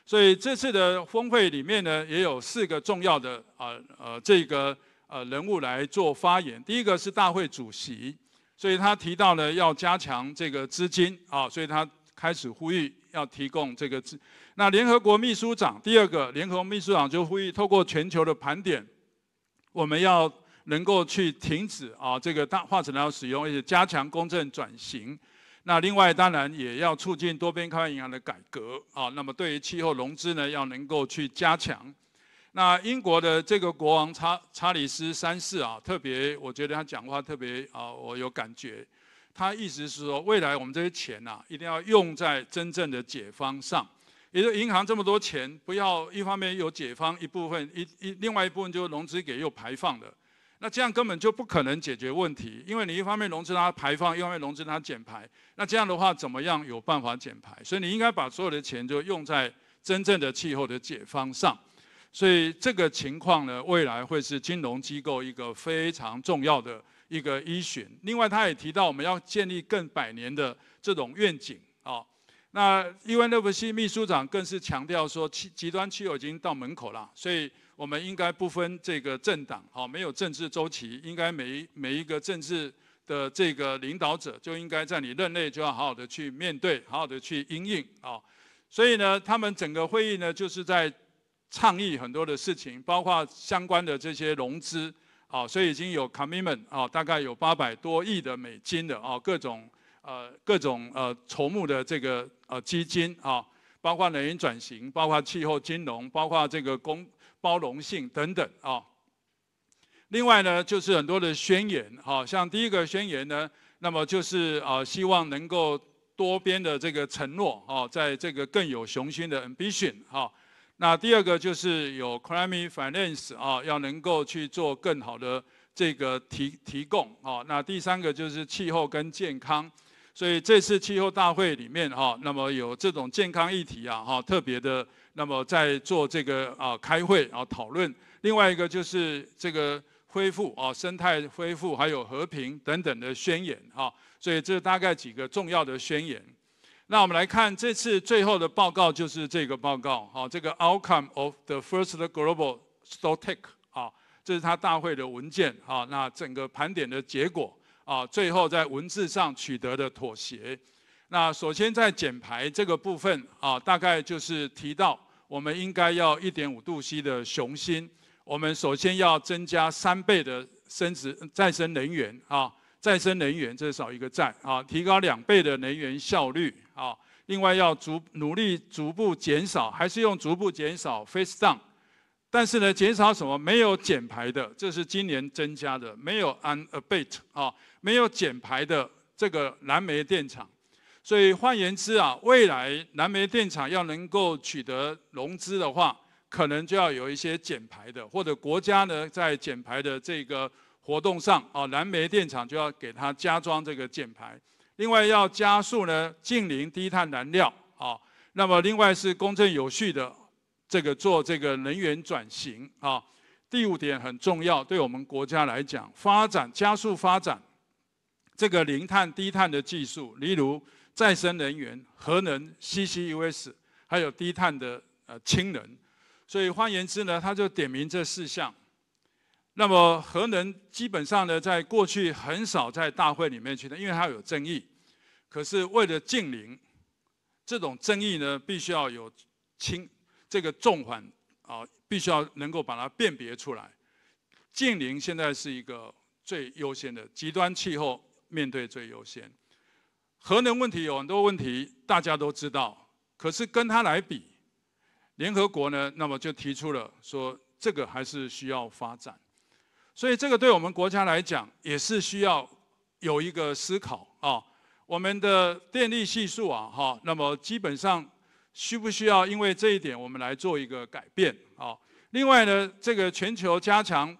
所以这次的峰会里面呢，也有四个重要的啊呃这个呃人物来做发言。第一个是大会主席。所以他提到了要加强这个资金啊，所以他开始呼吁要提供这个资。那联合国秘书长第二个，联合国秘书长就呼吁透过全球的盘点，我们要能够去停止啊这个大化石燃料使用，而且加强公正转型。那另外当然也要促进多边开发银行的改革啊。那么对于气候融资呢，要能够去加强。那英国的这个国王查查理斯三世啊，特别，我觉得他讲话特别啊，我有感觉。他意思是说，未来我们这些钱呐，一定要用在真正的解方上。也就银行这么多钱，不要一方面有解方一部分，一一另外一部分就融资给又排放的，那这样根本就不可能解决问题，因为你一方面融资它排放，一方面融资它减排。那这样的话，怎么样有办法减排？所以你应该把所有的钱就用在真正的气候的解方上。所以这个情况呢，未来会是金融机构一个非常重要的一个依循。另外，他也提到我们要建立更百年的这种愿景啊。那伊 u n 夫 p 秘书长更是强调说，极极端气候已经到门口了，所以我们应该不分这个政党，好没有政治周期，应该每一每一个政治的这个领导者，就应该在你任内就要好好的去面对，好好的去应应啊。所以呢，他们整个会议呢，就是在。倡议很多的事情，包括相关的这些融资，啊，所以已经有 commitment 啊，大概有八百多亿的美金的啊，各种呃各种呃筹募的这个呃基金啊，包括能源转型，包括气候金融，包括这个公包容性等等啊。另外呢，就是很多的宣言啊，像第一个宣言呢，那么就是啊，希望能够多边的这个承诺啊，在这个更有雄心的 ambition 啊。那第二个就是有 c l i m e finance 啊，要能够去做更好的这个提提供啊。那第三个就是气候跟健康，所以这次气候大会里面哈，那么有这种健康议题啊哈，特别的那么在做这个啊开会啊讨论。另外一个就是这个恢复啊，生态恢复还有和平等等的宣言啊，所以这大概几个重要的宣言。那我们来看这次最后的报告，就是这个报告。好，这个 Outcome of the First Global Stocktake，啊，这是它大会的文件。啊，那整个盘点的结果，啊，最后在文字上取得的妥协。那首先在减排这个部分，啊，大概就是提到我们应该要一点五度 C 的雄心。我们首先要增加三倍的生殖再生能源，啊，再生能源这少一个站，啊，提高两倍的能源效率。啊。另外要逐努力逐步减少，还是用逐步减少 face down，但是呢，减少什么？没有减排的，这是今年增加的，没有 u n abate 啊，没有减排的这个燃煤电厂。所以换言之啊，未来燃煤电厂要能够取得融资的话，可能就要有一些减排的，或者国家呢在减排的这个活动上啊，燃煤电厂就要给它加装这个减排。另外要加速呢近零低碳燃料啊，那么另外是公正有序的这个做这个能源转型啊。第五点很重要，对我们国家来讲，发展加速发展这个零碳低碳的技术，例如再生能源、核能、CCUS，还有低碳的呃氢能。所以换言之呢，他就点名这四项。那么核能基本上呢，在过去很少在大会里面去的，因为它有争议。可是为了近邻，这种争议呢，必须要有轻这个重缓啊，必须要能够把它辨别出来。近邻现在是一个最优先的，极端气候面对最优先。核能问题有很多问题，大家都知道。可是跟它来比，联合国呢，那么就提出了说，这个还是需要发展。所以这个对我们国家来讲也是需要有一个思考啊。我们的电力系数啊，哈，那么基本上需不需要因为这一点我们来做一个改变啊？另外呢，这个全球加强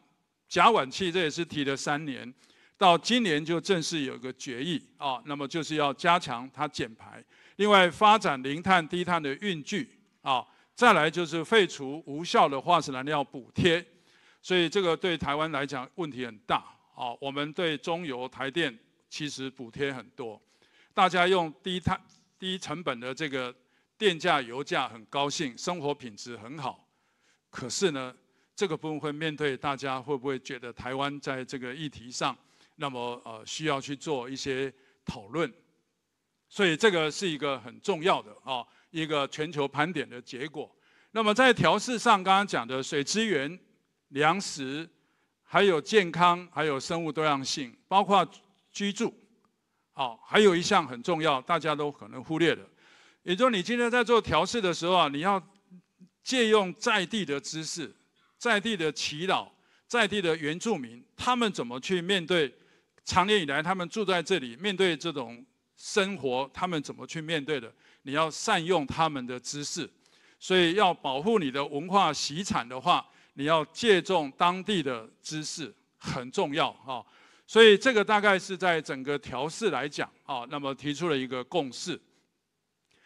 甲烷气，这也是提了三年，到今年就正式有个决议啊。那么就是要加强它减排，另外发展零碳低碳的运具啊，再来就是废除无效的化石燃料补贴。所以这个对台湾来讲问题很大啊！我们对中油、台电其实补贴很多，大家用低碳、低成本的这个电价、油价很高兴，生活品质很好。可是呢，这个部分会面对大家会不会觉得台湾在这个议题上，那么呃需要去做一些讨论？所以这个是一个很重要的啊，一个全球盘点的结果。那么在调试上，刚刚讲的水资源。粮食，还有健康，还有生物多样性，包括居住，好，还有一项很重要，大家都可能忽略了，也就是你今天在做调试的时候啊，你要借用在地的知识，在地的祈祷，在地的原住民，他们怎么去面对，长年以来他们住在这里，面对这种生活，他们怎么去面对的？你要善用他们的知识，所以要保护你的文化遗产的话。你要借重当地的知识很重要啊，所以这个大概是在整个调试来讲啊，那么提出了一个共识。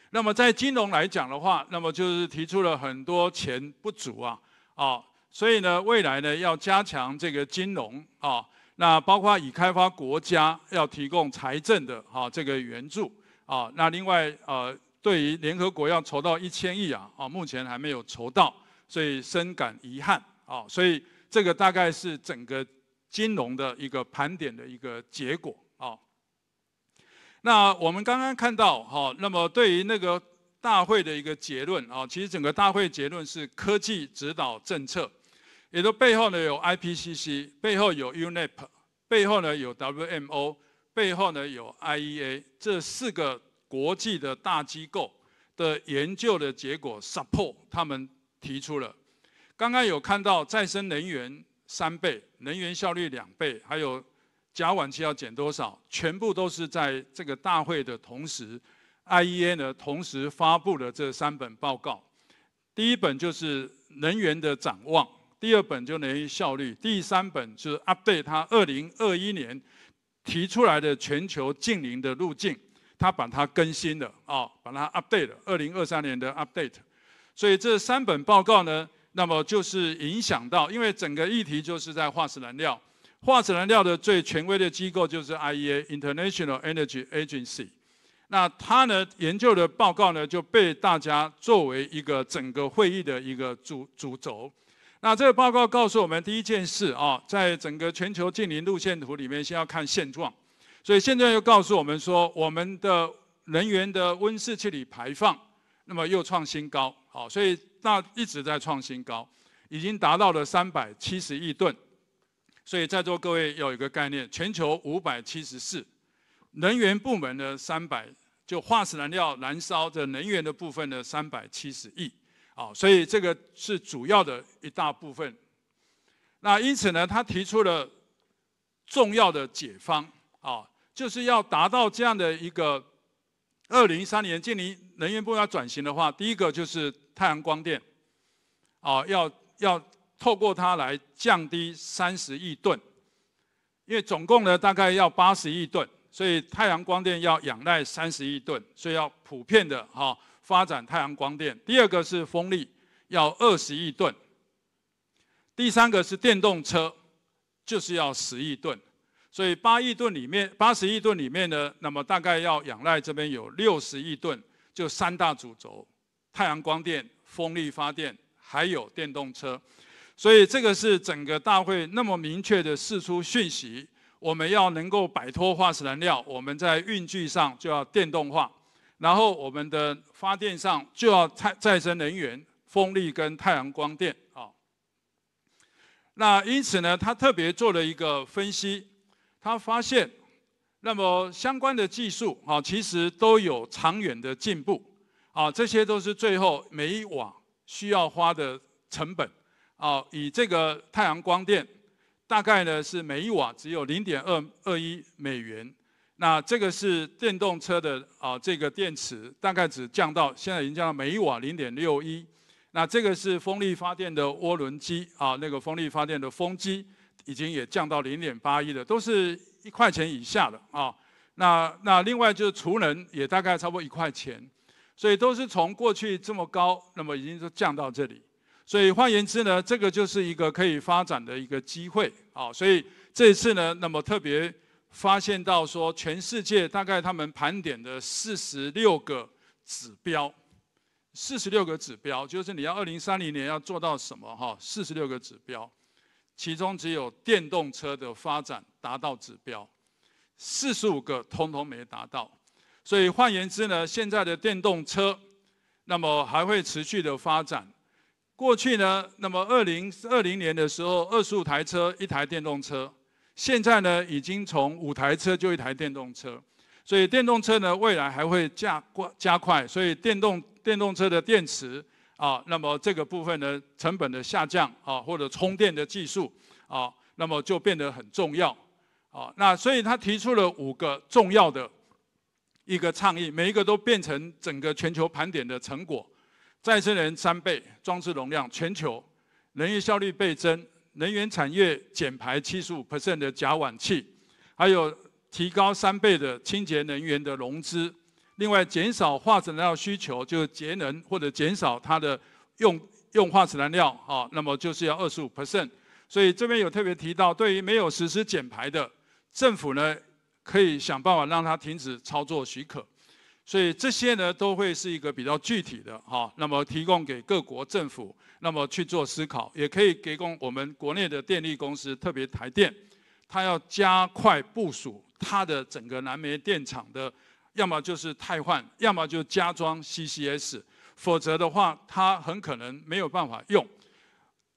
那么在金融来讲的话，那么就是提出了很多钱不足啊，啊，所以呢，未来呢要加强这个金融啊，那包括已开发国家要提供财政的啊这个援助啊，那另外呃，对于联合国要筹到一千亿啊，啊，目前还没有筹到。所以深感遗憾啊！所以这个大概是整个金融的一个盘点的一个结果啊。那我们刚刚看到哈，那么对于那个大会的一个结论啊，其实整个大会结论是科技指导政策，也都背后呢有 IPCC，背后有 UNEP，背后呢有 WMO，背后呢有 IEA，这四个国际的大机构的研究的结果 support 他们。提出了，刚刚有看到再生能源三倍，能源效率两倍，还有甲烷气要减多少，全部都是在这个大会的同时，IEA 呢同时发布了这三本报告。第一本就是能源的展望，第二本就能源效率，第三本就是 update 它二零二一年提出来的全球净零的路径，他把它更新了啊，把它 update 了二零二三年的 update。所以这三本报告呢，那么就是影响到，因为整个议题就是在化石燃料。化石燃料的最权威的机构就是 IEA（International Energy Agency）。那它呢研究的报告呢就被大家作为一个整个会议的一个主主轴。那这个报告告诉我们第一件事啊，在整个全球近邻路线图里面，先要看现状。所以现在又告诉我们说，我们的能源的温室气体排放。那么又创新高，好，所以那一直在创新高，已经达到了三百七十亿吨，所以在座各位有一个概念，全球五百七十四，能源部门的三百，就化石燃料燃烧的能源的部分的三百七十亿，啊，所以这个是主要的一大部分。那因此呢，他提出了重要的解方，啊，就是要达到这样的一个。二零一三年，建宁能源部要转型的话，第一个就是太阳光电，啊，要要透过它来降低三十亿吨，因为总共呢大概要八十亿吨，所以太阳光电要仰赖三十亿吨，所以要普遍的哈发展太阳光电。第二个是风力，要二十亿吨。第三个是电动车，就是要十亿吨。所以八亿吨里面，八十亿吨里面呢，那么大概要仰赖这边有六十亿吨，就三大主轴：太阳光电、风力发电，还有电动车。所以这个是整个大会那么明确的释出讯息：我们要能够摆脱化石燃料，我们在运具上就要电动化，然后我们的发电上就要再再生能源，风力跟太阳光电。啊，那因此呢，他特别做了一个分析。他发现，那么相关的技术啊，其实都有长远的进步啊，这些都是最后每一瓦需要花的成本啊。以这个太阳光电，大概呢是每一瓦只有零点二二一美元。那这个是电动车的啊，这个电池大概只降到现在已经降到每一瓦零点六一。那这个是风力发电的涡轮机啊，那个风力发电的风机。已经也降到零点八一了，都是一块钱以下的啊。那那另外就是储能也大概差不多一块钱，所以都是从过去这么高，那么已经是降到这里。所以换言之呢，这个就是一个可以发展的一个机会啊。所以这一次呢，那么特别发现到说，全世界大概他们盘点的四十六个指标，四十六个指标就是你要二零三零年要做到什么哈？四十六个指标。其中只有电动车的发展达到指标，四十五个通通没达到，所以换言之呢，现在的电动车，那么还会持续的发展。过去呢，那么二零二零年的时候，二十五台车一台电动车，现在呢已经从五台车就一台电动车，所以电动车呢未来还会加快加快，所以电动电动车的电池。啊，那么这个部分的成本的下降啊，或者充电的技术啊，那么就变得很重要啊。那所以他提出了五个重要的一个倡议，每一个都变成整个全球盘点的成果：再生能源三倍装置容量，全球能源效率倍增，能源产业减排七十五 percent 的甲烷气，还有提高三倍的清洁能源的融资。另外，减少化石燃料需求，就是节能或者减少它的用用化石燃料，哈，那么就是要二十五 percent。所以这边有特别提到，对于没有实施减排的政府呢，可以想办法让它停止操作许可。所以这些呢，都会是一个比较具体的，哈，那么提供给各国政府，那么去做思考，也可以提供我们国内的电力公司，特别台电，它要加快部署它的整个燃煤电厂的。要么就是汰换，要么就加装 CCS，否则的话，它很可能没有办法用。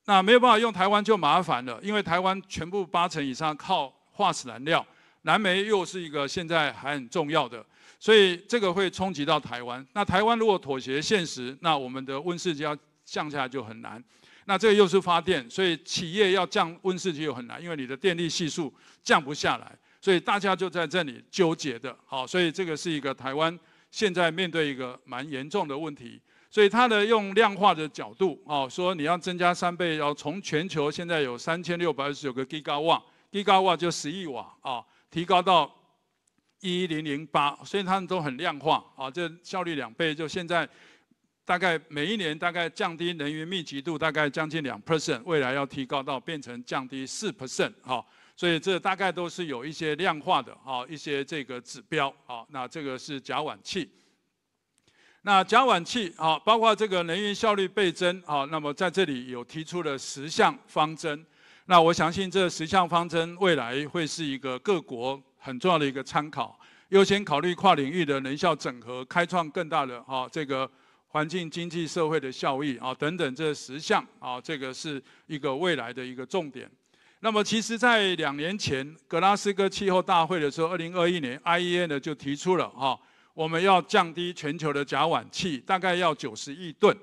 那没有办法用，台湾就麻烦了，因为台湾全部八成以上靠化石燃料，燃煤又是一个现在还很重要的，所以这个会冲击到台湾。那台湾如果妥协现实，那我们的温室就要降下来就很难。那这个又是发电，所以企业要降温室就又很难，因为你的电力系数降不下来。所以大家就在这里纠结的，好，所以这个是一个台湾现在面对一个蛮严重的问题。所以它的用量化的角度，哦，说你要增加三倍，要从全球现在有三千六百二十九个 Gigawatt，Gigawatt 就十亿瓦啊，提高到一零零八，所以他们都很量化，啊，这效率两倍，就现在大概每一年大概降低能源密集度大概将近两 percent，未来要提高到变成降低四 percent，好。所以这大概都是有一些量化的，啊，一些这个指标，啊。那这个是甲烷气。那甲烷气啊，包括这个能源效率倍增，啊，那么在这里有提出了十项方针。那我相信这十项方针未来会是一个各国很重要的一个参考。优先考虑跨领域的能效整合，开创更大的啊这个环境经济社会的效益啊等等这十项啊这个是一个未来的一个重点。那么其实，在两年前格拉斯哥气候大会的时候，二零二一年 I E A 呢就提出了哈，我们要降低全球的甲烷气，大概要九十亿吨。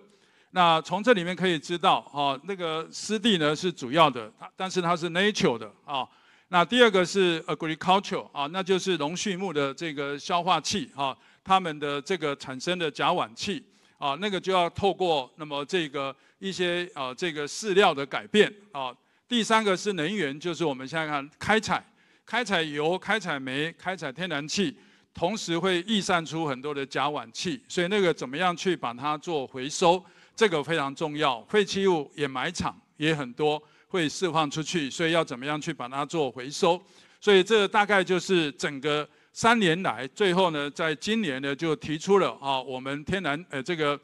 那从这里面可以知道，哈，那个湿地呢是主要的，但是它是 n a t u r e 的啊。那第二个是 a g r i c u l t u r e 啊，那就是农畜牧的这个消化器啊，他们的这个产生的甲烷气啊，那个就要透过那么这个一些啊这个饲料的改变啊。第三个是能源，就是我们现在看开采、开采油、开采煤、开采天然气，同时会逸散出很多的甲烷气，所以那个怎么样去把它做回收，这个非常重要。废弃物也埋场也很多，会释放出去，所以要怎么样去把它做回收？所以这大概就是整个三年来，最后呢，在今年呢就提出了啊，我们天然呃这个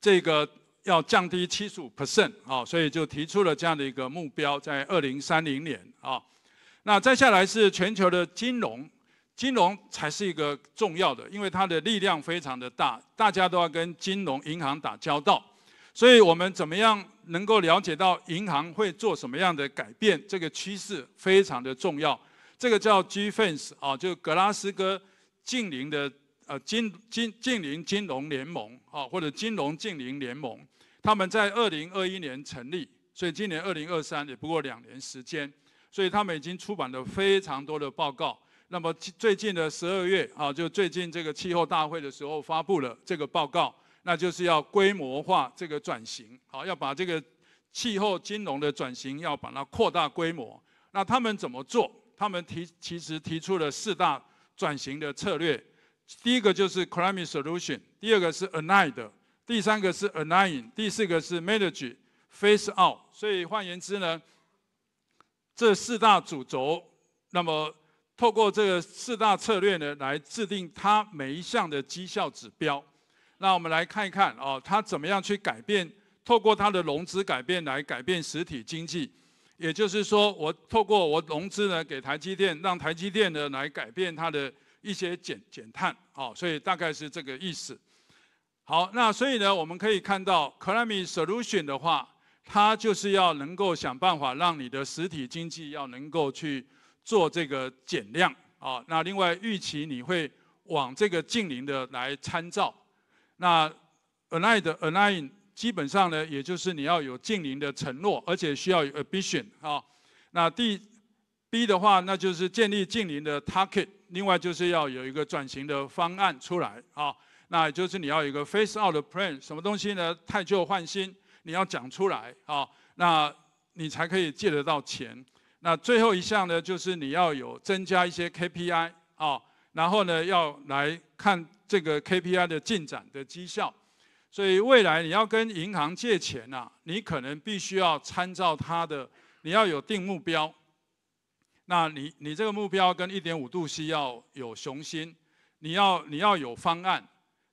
这个。要降低七十五 percent 啊，所以就提出了这样的一个目标，在二零三零年啊。那再下来是全球的金融，金融才是一个重要的，因为它的力量非常的大，大家都要跟金融银行打交道。所以我们怎么样能够了解到银行会做什么样的改变？这个趋势非常的重要。这个叫 GFS n 啊，就格拉斯哥近邻的呃金金近邻金融联盟啊，或者金融近邻联盟。他们在二零二一年成立，所以今年二零二三也不过两年时间，所以他们已经出版了非常多的报告。那么最近的十二月啊，就最近这个气候大会的时候发布了这个报告，那就是要规模化这个转型，好要把这个气候金融的转型要把它扩大规模。那他们怎么做？他们提其实提出了四大转型的策略，第一个就是 Climate Solution，第二个是 a n i d e 第三个是 align，第四个是 m a n a g e p a c e out。所以换言之呢，这四大主轴，那么透过这个四大策略呢，来制定它每一项的绩效指标。那我们来看一看哦，它怎么样去改变？透过它的融资改变来改变实体经济。也就是说，我透过我融资呢，给台积电，让台积电呢来改变它的一些减减碳。哦，所以大概是这个意思。好，那所以呢，我们可以看到 c l i m a t solution 的话，它就是要能够想办法让你的实体经济要能够去做这个减量啊。那另外，预期你会往这个近邻的来参照。那 aligned a l i g n 基本上呢，也就是你要有近邻的承诺，而且需要有 ambition 啊。那第 B 的话，那就是建立近邻的 target，另外就是要有一个转型的方案出来啊。那也就是你要有一个 face out 的 plan，什么东西呢？太旧换新，你要讲出来啊，那你才可以借得到钱。那最后一项呢，就是你要有增加一些 KPI 啊，然后呢要来看这个 KPI 的进展的绩效。所以未来你要跟银行借钱啊，你可能必须要参照它的，你要有定目标。那你你这个目标跟一点五度 C 要有雄心，你要你要有方案。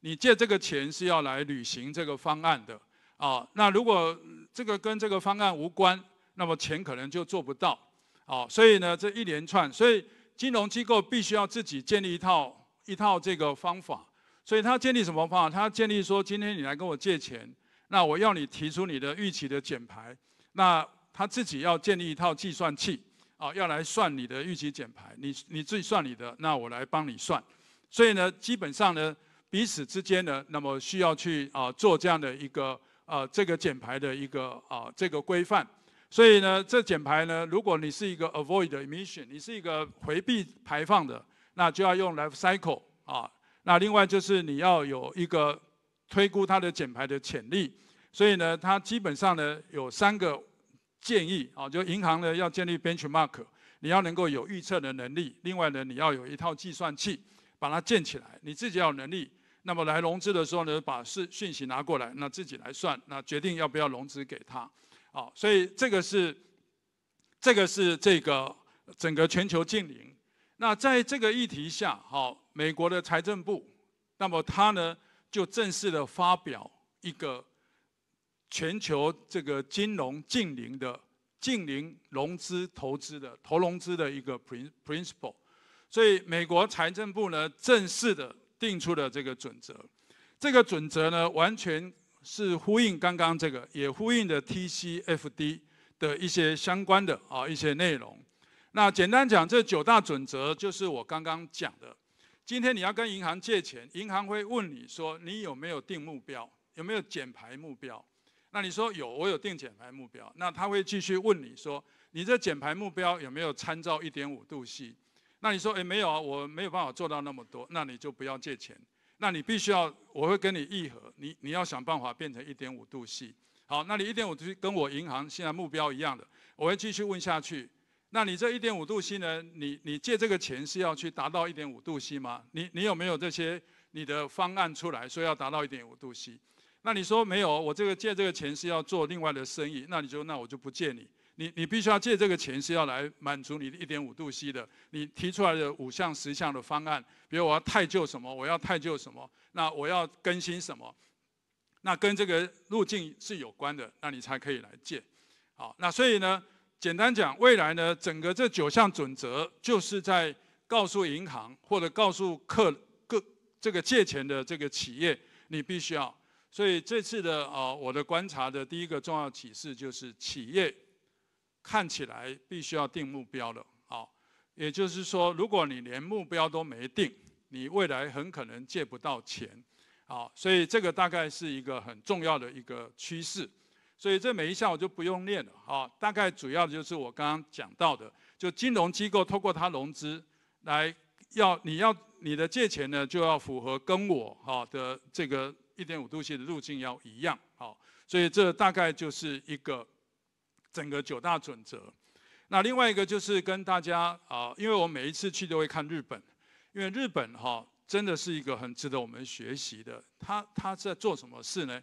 你借这个钱是要来履行这个方案的啊。那如果这个跟这个方案无关，那么钱可能就做不到啊。所以呢，这一连串，所以金融机构必须要自己建立一套一套这个方法。所以他建立什么方法？他建立说，今天你来跟我借钱，那我要你提出你的预期的减排。那他自己要建立一套计算器啊，要来算你的预期减排。你你自己算你的，那我来帮你算。所以呢，基本上呢。彼此之间呢，那么需要去啊做这样的一个啊这个减排的一个啊这个规范。所以呢，这减排呢，如果你是一个 avoid emission，你是一个回避排放的，那就要用 life cycle 啊。那另外就是你要有一个推估它的减排的潜力。所以呢，它基本上呢有三个建议啊，就银行呢要建立 benchmark，你要能够有预测的能力。另外呢，你要有一套计算器把它建起来，你自己要有能力。那么来融资的时候呢，把讯讯息拿过来，那自己来算，那决定要不要融资给他，好，所以这个是，这个是这个整个全球净零。那在这个议题下，好，美国的财政部，那么他呢就正式的发表一个全球这个金融净零的净零融资投资的投融资的一个 prin principle。所以美国财政部呢正式的。定出的这个准则，这个准则呢，完全是呼应刚刚这个，也呼应的 TCFD 的一些相关的啊一些内容。那简单讲，这九大准则就是我刚刚讲的。今天你要跟银行借钱，银行会问你说你有没有定目标，有没有减排目标？那你说有，我有定减排目标。那他会继续问你说，你这减排目标有没有参照一点五度系？那你说，哎，没有啊，我没有办法做到那么多，那你就不要借钱。那你必须要，我会跟你议和，你你要想办法变成一点五度息。好，那你一点五度跟我银行现在目标一样的，我会继续问下去。那你这一点五度息呢？你你借这个钱是要去达到一点五度息吗？你你有没有这些你的方案出来，说要达到一点五度息？那你说没有，我这个借这个钱是要做另外的生意，那你就那我就不借你。你你必须要借这个钱是要来满足你的一点五度 C 的。你提出来的五项十项的方案，比如我要太旧什么，我要太旧什么，那我要更新什么，那跟这个路径是有关的，那你才可以来借。好，那所以呢，简单讲，未来呢，整个这九项准则就是在告诉银行或者告诉客各这个借钱的这个企业，你必须要。所以这次的呃，我的观察的第一个重要启示就是企业。看起来必须要定目标了，好，也就是说，如果你连目标都没定，你未来很可能借不到钱，好，所以这个大概是一个很重要的一个趋势，所以这每一项我就不用念了，好，大概主要就是我刚刚讲到的，就金融机构通过它融资来要你要你的借钱呢，就要符合跟我哈的这个一点五度线的路径要一样，好，所以这大概就是一个。整个九大准则，那另外一个就是跟大家啊，因为我每一次去都会看日本，因为日本哈真的是一个很值得我们学习的。他他在做什么事呢？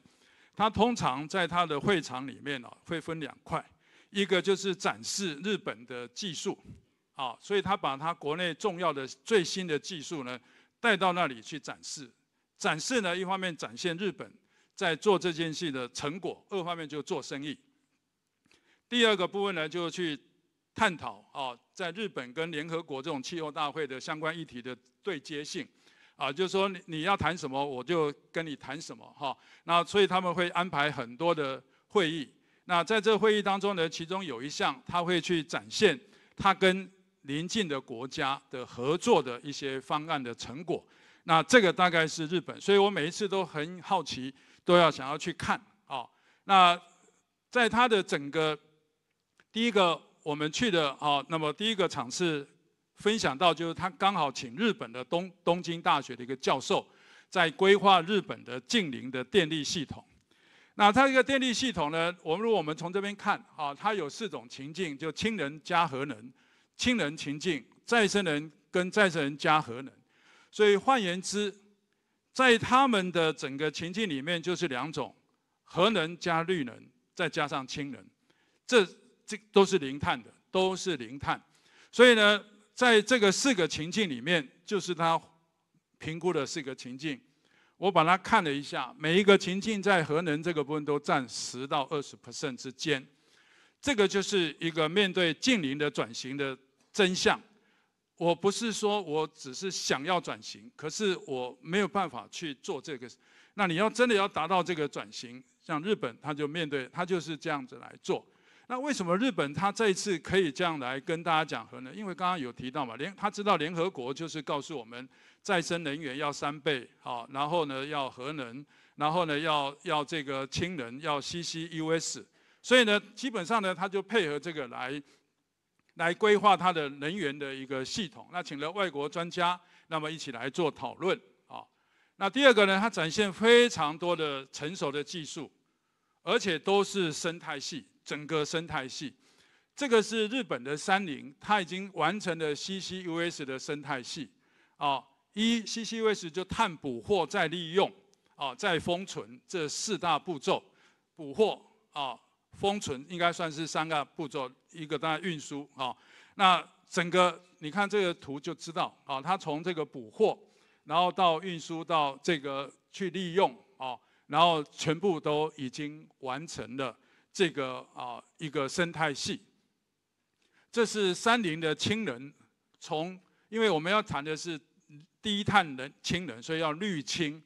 他通常在他的会场里面呢，会分两块，一个就是展示日本的技术，啊，所以他把他国内重要的最新的技术呢带到那里去展示。展示呢，一方面展现日本在做这件事的成果，二方面就做生意。第二个部分呢，就是去探讨啊，在日本跟联合国这种气候大会的相关议题的对接性，啊，就是说你你要谈什么，我就跟你谈什么哈。那所以他们会安排很多的会议。那在这会议当中呢，其中有一项，他会去展现他跟邻近的国家的合作的一些方案的成果。那这个大概是日本，所以我每一次都很好奇，都要想要去看啊。那在他的整个第一个我们去的啊，那么第一个场次分享到就是他刚好请日本的东东京大学的一个教授，在规划日本的近邻的电力系统。那它一个电力系统呢，我们如果我们从这边看啊，它有四种情境，就氢人加核能、氢人情境、再生能跟再生能加核能。所以换言之，在他们的整个情境里面就是两种：核能加绿能，再加上氢能，这这都是零碳的，都是零碳，所以呢，在这个四个情境里面，就是他评估的四个情境。我把它看了一下，每一个情境在核能这个部分都占十到二十 percent 之间。这个就是一个面对近邻的转型的真相。我不是说我只是想要转型，可是我没有办法去做这个。那你要真的要达到这个转型，像日本，他就面对，他就是这样子来做。那为什么日本他这一次可以这样来跟大家讲和呢？因为刚刚有提到嘛，联他知道联合国就是告诉我们再生能源要三倍，好，然后呢要核能，然后呢要要这个氢能，要 CCUS，所以呢基本上呢他就配合这个来来规划他的能源的一个系统。那请了外国专家，那么一起来做讨论啊。那第二个呢，它展现非常多的成熟的技术，而且都是生态系。整个生态系，这个是日本的三菱，它已经完成了 CCUS 的生态系。啊，一 CCUS 就碳捕获再利用啊，再封存这四大步骤，捕获啊，封存应该算是三个步骤，一个当然运输啊。那整个你看这个图就知道啊，它从这个捕获，然后到运输到这个去利用啊，然后全部都已经完成了。这个啊，一个生态系，这是三菱的氢能，从因为我们要谈的是低碳能氢能，所以要绿氢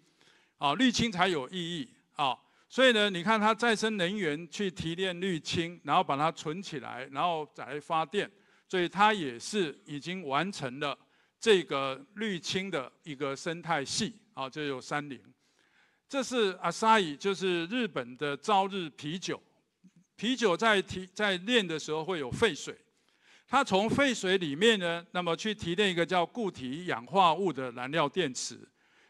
啊，绿氢才有意义啊。所以呢，你看它再生能源去提炼绿氢，然后把它存起来，然后再发电，所以它也是已经完成了这个绿氢的一个生态系啊，就有三菱。这是阿 s a 就是日本的朝日啤酒。啤酒在提在炼的时候会有废水，它从废水里面呢，那么去提炼一个叫固体氧化物的燃料电池，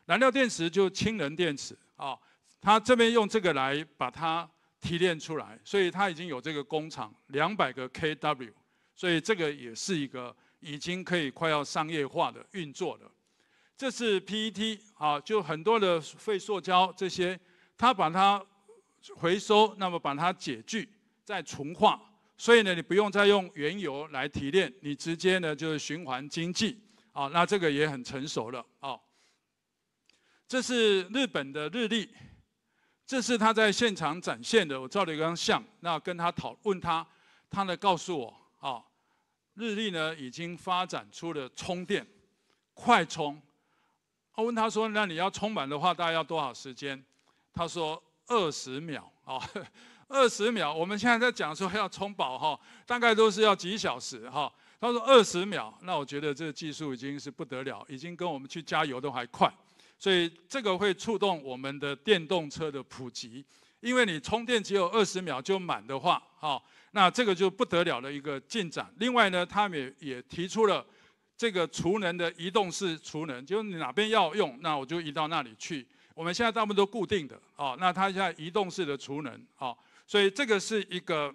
燃料电池就氢能电池啊，它这边用这个来把它提炼出来，所以它已经有这个工厂两百个 kW，所以这个也是一个已经可以快要商业化的运作的。这是 PET 啊，就很多的废塑胶这些，它把它回收，那么把它解聚。在重化，所以呢，你不用再用原油来提炼，你直接呢就是循环经济啊。那这个也很成熟了啊。这是日本的日历，这是他在现场展现的。我照了一张相，那跟他讨问他，他呢告诉我啊，日历呢已经发展出了充电快充。我问他说，那你要充满的话，大概要多少时间？他说二十秒啊。二十秒，我们现在在讲说要充饱哈，大概都是要几小时哈。他说二十秒，那我觉得这个技术已经是不得了，已经跟我们去加油都还快，所以这个会触动我们的电动车的普及，因为你充电只有二十秒就满的话，哈，那这个就不得了的一个进展。另外呢，他们也也提出了这个储能的移动式储能，就是你哪边要用，那我就移到那里去。我们现在大部分都固定的，哦，那它现在移动式的储能，哦。所以这个是一个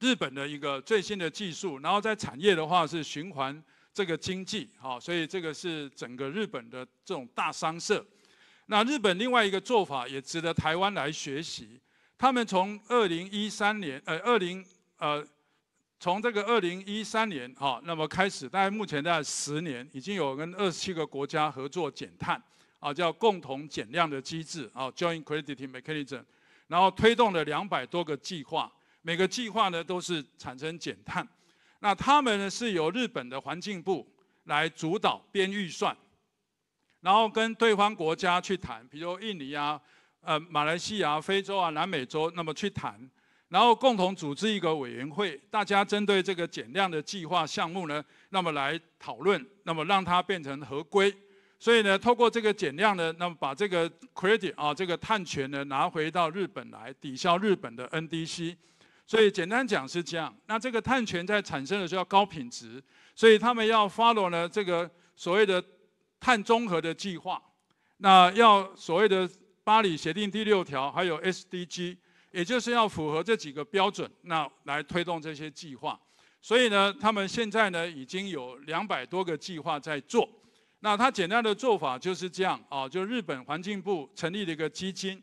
日本的一个最新的技术，然后在产业的话是循环这个经济，好，所以这个是整个日本的这种大商社。那日本另外一个做法也值得台湾来学习，他们从二零一三年，呃，二零呃，从这个二零一三年，哈，那么开始，大概目前在十年，已经有跟二十七个国家合作减碳，啊，叫共同减量的机制，啊，Joint Crediting Mechanism。然后推动了两百多个计划，每个计划呢都是产生减碳。那他们呢是由日本的环境部来主导编预算，然后跟对方国家去谈，比如印尼啊、呃马来西亚、非洲啊、南美洲，那么去谈，然后共同组织一个委员会，大家针对这个减量的计划项目呢，那么来讨论，那么让它变成合规。所以呢，透过这个减量呢，那么把这个 credit 啊，这个碳权呢，拿回到日本来，抵消日本的 NDC。所以简单讲是这样。那这个碳权在产生的时候高品质，所以他们要 follow 呢这个所谓的碳中和的计划。那要所谓的巴黎协定第六条，还有 SDG，也就是要符合这几个标准，那来推动这些计划。所以呢，他们现在呢已经有两百多个计划在做。那它简单的做法就是这样啊，就日本环境部成立了一个基金，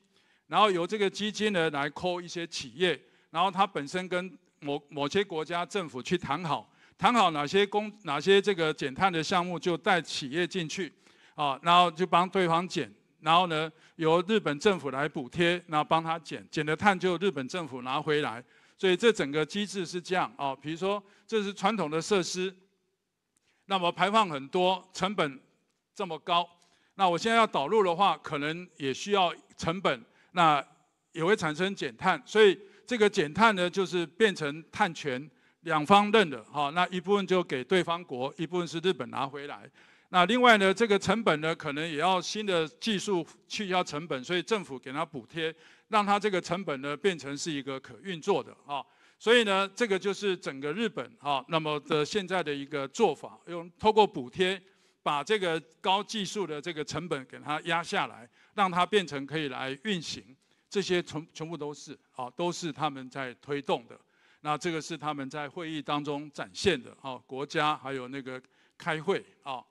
然后由这个基金呢来扣一些企业，然后它本身跟某某些国家政府去谈好，谈好哪些工哪些这个减碳的项目就带企业进去啊，然后就帮对方减，然后呢由日本政府来补贴，然后帮他减减的碳就日本政府拿回来，所以这整个机制是这样啊。比如说这是传统的设施，那么排放很多，成本。这么高，那我现在要导入的话，可能也需要成本，那也会产生减碳，所以这个减碳呢，就是变成碳权两方认的哈，那一部分就给对方国，一部分是日本拿回来。那另外呢，这个成本呢，可能也要新的技术去消成本，所以政府给他补贴，让他这个成本呢变成是一个可运作的啊。所以呢，这个就是整个日本哈，那么的现在的一个做法，用透过补贴。把这个高技术的这个成本给它压下来，让它变成可以来运行，这些全全部都是，啊，都是他们在推动的。那这个是他们在会议当中展现的，啊，国家还有那个开会，啊，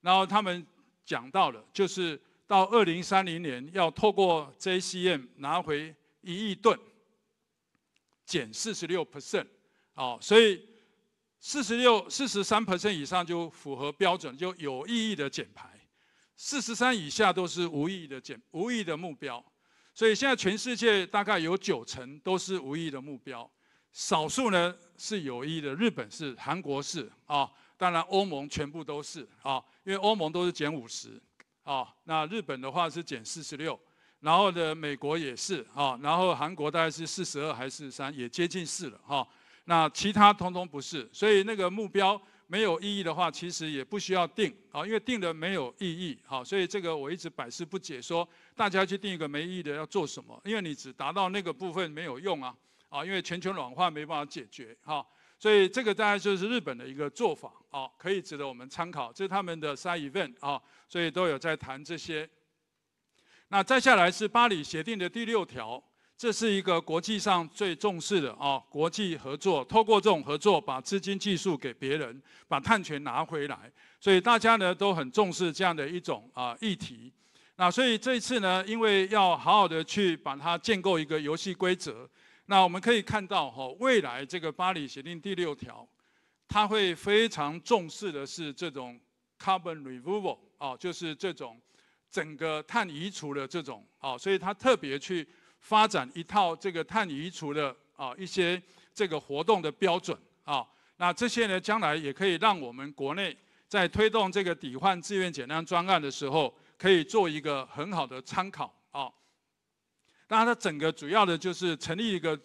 然后他们讲到了，就是到二零三零年要透过 JCM 拿回一亿吨，减四十六 percent，啊，所以。四十六、四十三 percent 以上就符合标准，就有意义的减排；四十三以下都是无意义的减、无意义的目标。所以现在全世界大概有九成都是无意义的目标，少数呢是有意义的。日本是、韩国是啊，当然欧盟全部都是啊，因为欧盟都是减五十啊。那日本的话是减四十六，然后呢，美国也是啊，然后韩国大概是四十二还是三，也接近四了哈。那其他通通不是，所以那个目标没有意义的话，其实也不需要定啊，因为定的没有意义，好，所以这个我一直百思不解，说大家去定一个没意义的要做什么？因为你只达到那个部分没有用啊，啊，因为全球暖化没办法解决，哈，所以这个大概就是日本的一个做法，啊，可以值得我们参考，这是他们的 side event 啊，所以都有在谈这些。那再下来是巴黎协定的第六条。这是一个国际上最重视的哦，国际合作。透过这种合作，把资金、技术给别人，把碳权拿回来。所以大家呢都很重视这样的一种啊议题。那所以这一次呢，因为要好好的去把它建构一个游戏规则。那我们可以看到哈，未来这个巴黎协定第六条，它会非常重视的是这种 carbon removal 哦，就是这种整个碳移除的这种哦，所以它特别去。发展一套这个碳移除的啊一些这个活动的标准啊，那这些呢，将来也可以让我们国内在推动这个抵换自愿减量专案的时候，可以做一个很好的参考啊。那它整个主要的就是成立一个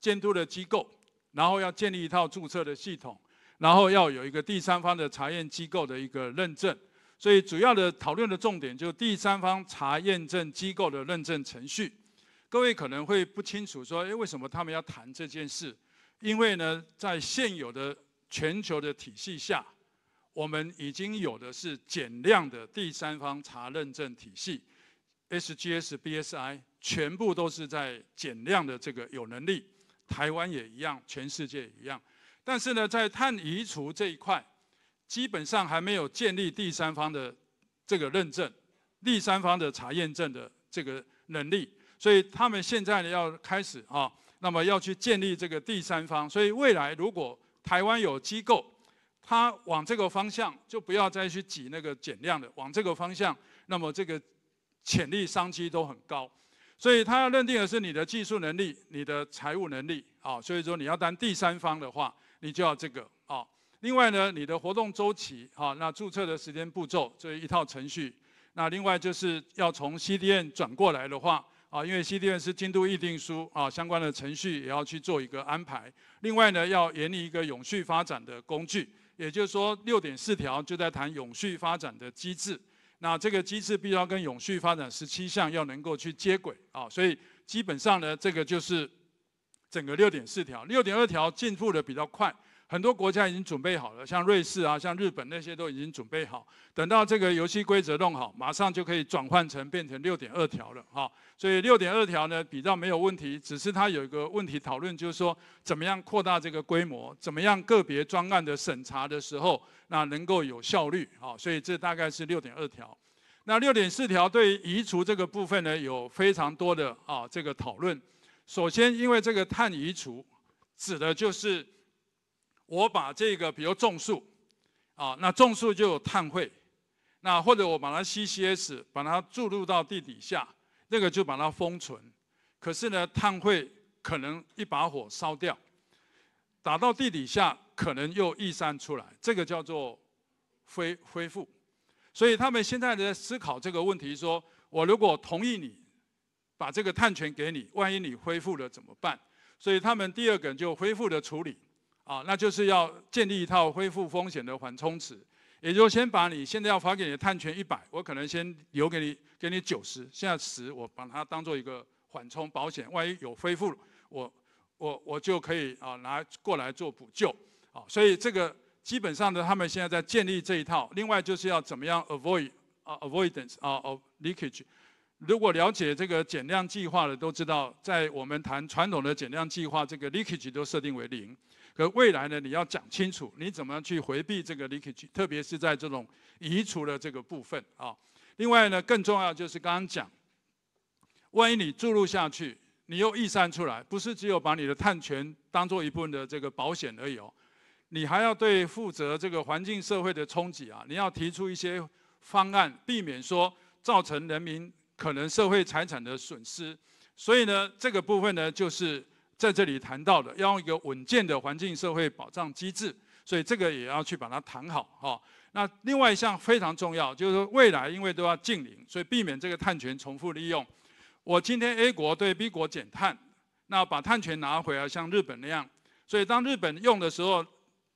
监督的机构，然后要建立一套注册的系统，然后要有一个第三方的查验机构的一个认证。所以，主要的讨论的重点就是第三方查验证机构的认证程序。各位可能会不清楚，说，诶，为什么他们要谈这件事？因为呢，在现有的全球的体系下，我们已经有的是减量的第三方查认证体系，SGS、BSI，全部都是在减量的这个有能力。台湾也一样，全世界也一样。但是呢，在碳移除这一块，基本上还没有建立第三方的这个认证，第三方的查验证的这个能力。所以他们现在呢要开始啊，那么要去建立这个第三方。所以未来如果台湾有机构，他往这个方向，就不要再去挤那个减量的，往这个方向，那么这个潜力商机都很高。所以他要认定的是你的技术能力、你的财务能力啊。所以说你要当第三方的话，你就要这个啊。另外呢，你的活动周期啊，那注册的时间步骤这一套程序，那另外就是要从 CDN 转过来的话。啊，因为 c d n 是京都议定书啊，相关的程序也要去做一个安排。另外呢，要研拟一个永续发展的工具，也就是说，六点四条就在谈永续发展的机制。那这个机制必须要跟永续发展十七项要能够去接轨啊，所以基本上呢，这个就是整个六点四条。六点二条进步的比较快。很多国家已经准备好了，像瑞士啊，像日本那些都已经准备好。等到这个游戏规则弄好，马上就可以转换成变成六点二条了。哈。所以六点二条呢比较没有问题，只是它有一个问题讨论，就是说怎么样扩大这个规模，怎么样个别专案的审查的时候那能够有效率。好，所以这大概是六点二条。那六点四条对移除这个部分呢，有非常多的啊这个讨论。首先，因为这个碳移除指的就是。我把这个，比如种树，啊，那种树就有碳汇，那或者我把它 CCS，把它注入到地底下，那个就把它封存。可是呢，碳汇可能一把火烧掉，打到地底下可能又溢散出来，这个叫做恢恢复。所以他们现在在思考这个问题：说我如果同意你把这个碳权给你，万一你恢复了怎么办？所以他们第二个就恢复的处理。啊，那就是要建立一套恢复风险的缓冲池，也就先把你现在要发给你的碳权一百，我可能先留给你给你九十，现在十我把它当做一个缓冲保险，万一有恢复，我我我就可以啊拿过来做补救啊。所以这个基本上呢，他们现在在建立这一套。另外就是要怎么样 avoid 啊 avoidance 啊 of leakage。如果了解这个减量计划的都知道，在我们谈传统的减量计划，这个 leakage 都设定为零。而未来呢，你要讲清楚你怎么样去回避这个，leakage，特别是在这种移除的这个部分啊。另外呢，更重要就是刚刚讲，万一你注入下去，你又溢散出来，不是只有把你的碳权当做一部分的这个保险而已哦，你还要对负责这个环境社会的冲击啊，你要提出一些方案，避免说造成人民可能社会财产的损失。所以呢，这个部分呢就是。在这里谈到的要用一个稳健的环境社会保障机制，所以这个也要去把它谈好哈。那另外一项非常重要，就是说未来因为都要近邻，所以避免这个碳权重复利用。我今天 A 国对 B 国减碳，那把碳权拿回来像日本那样，所以当日本用的时候，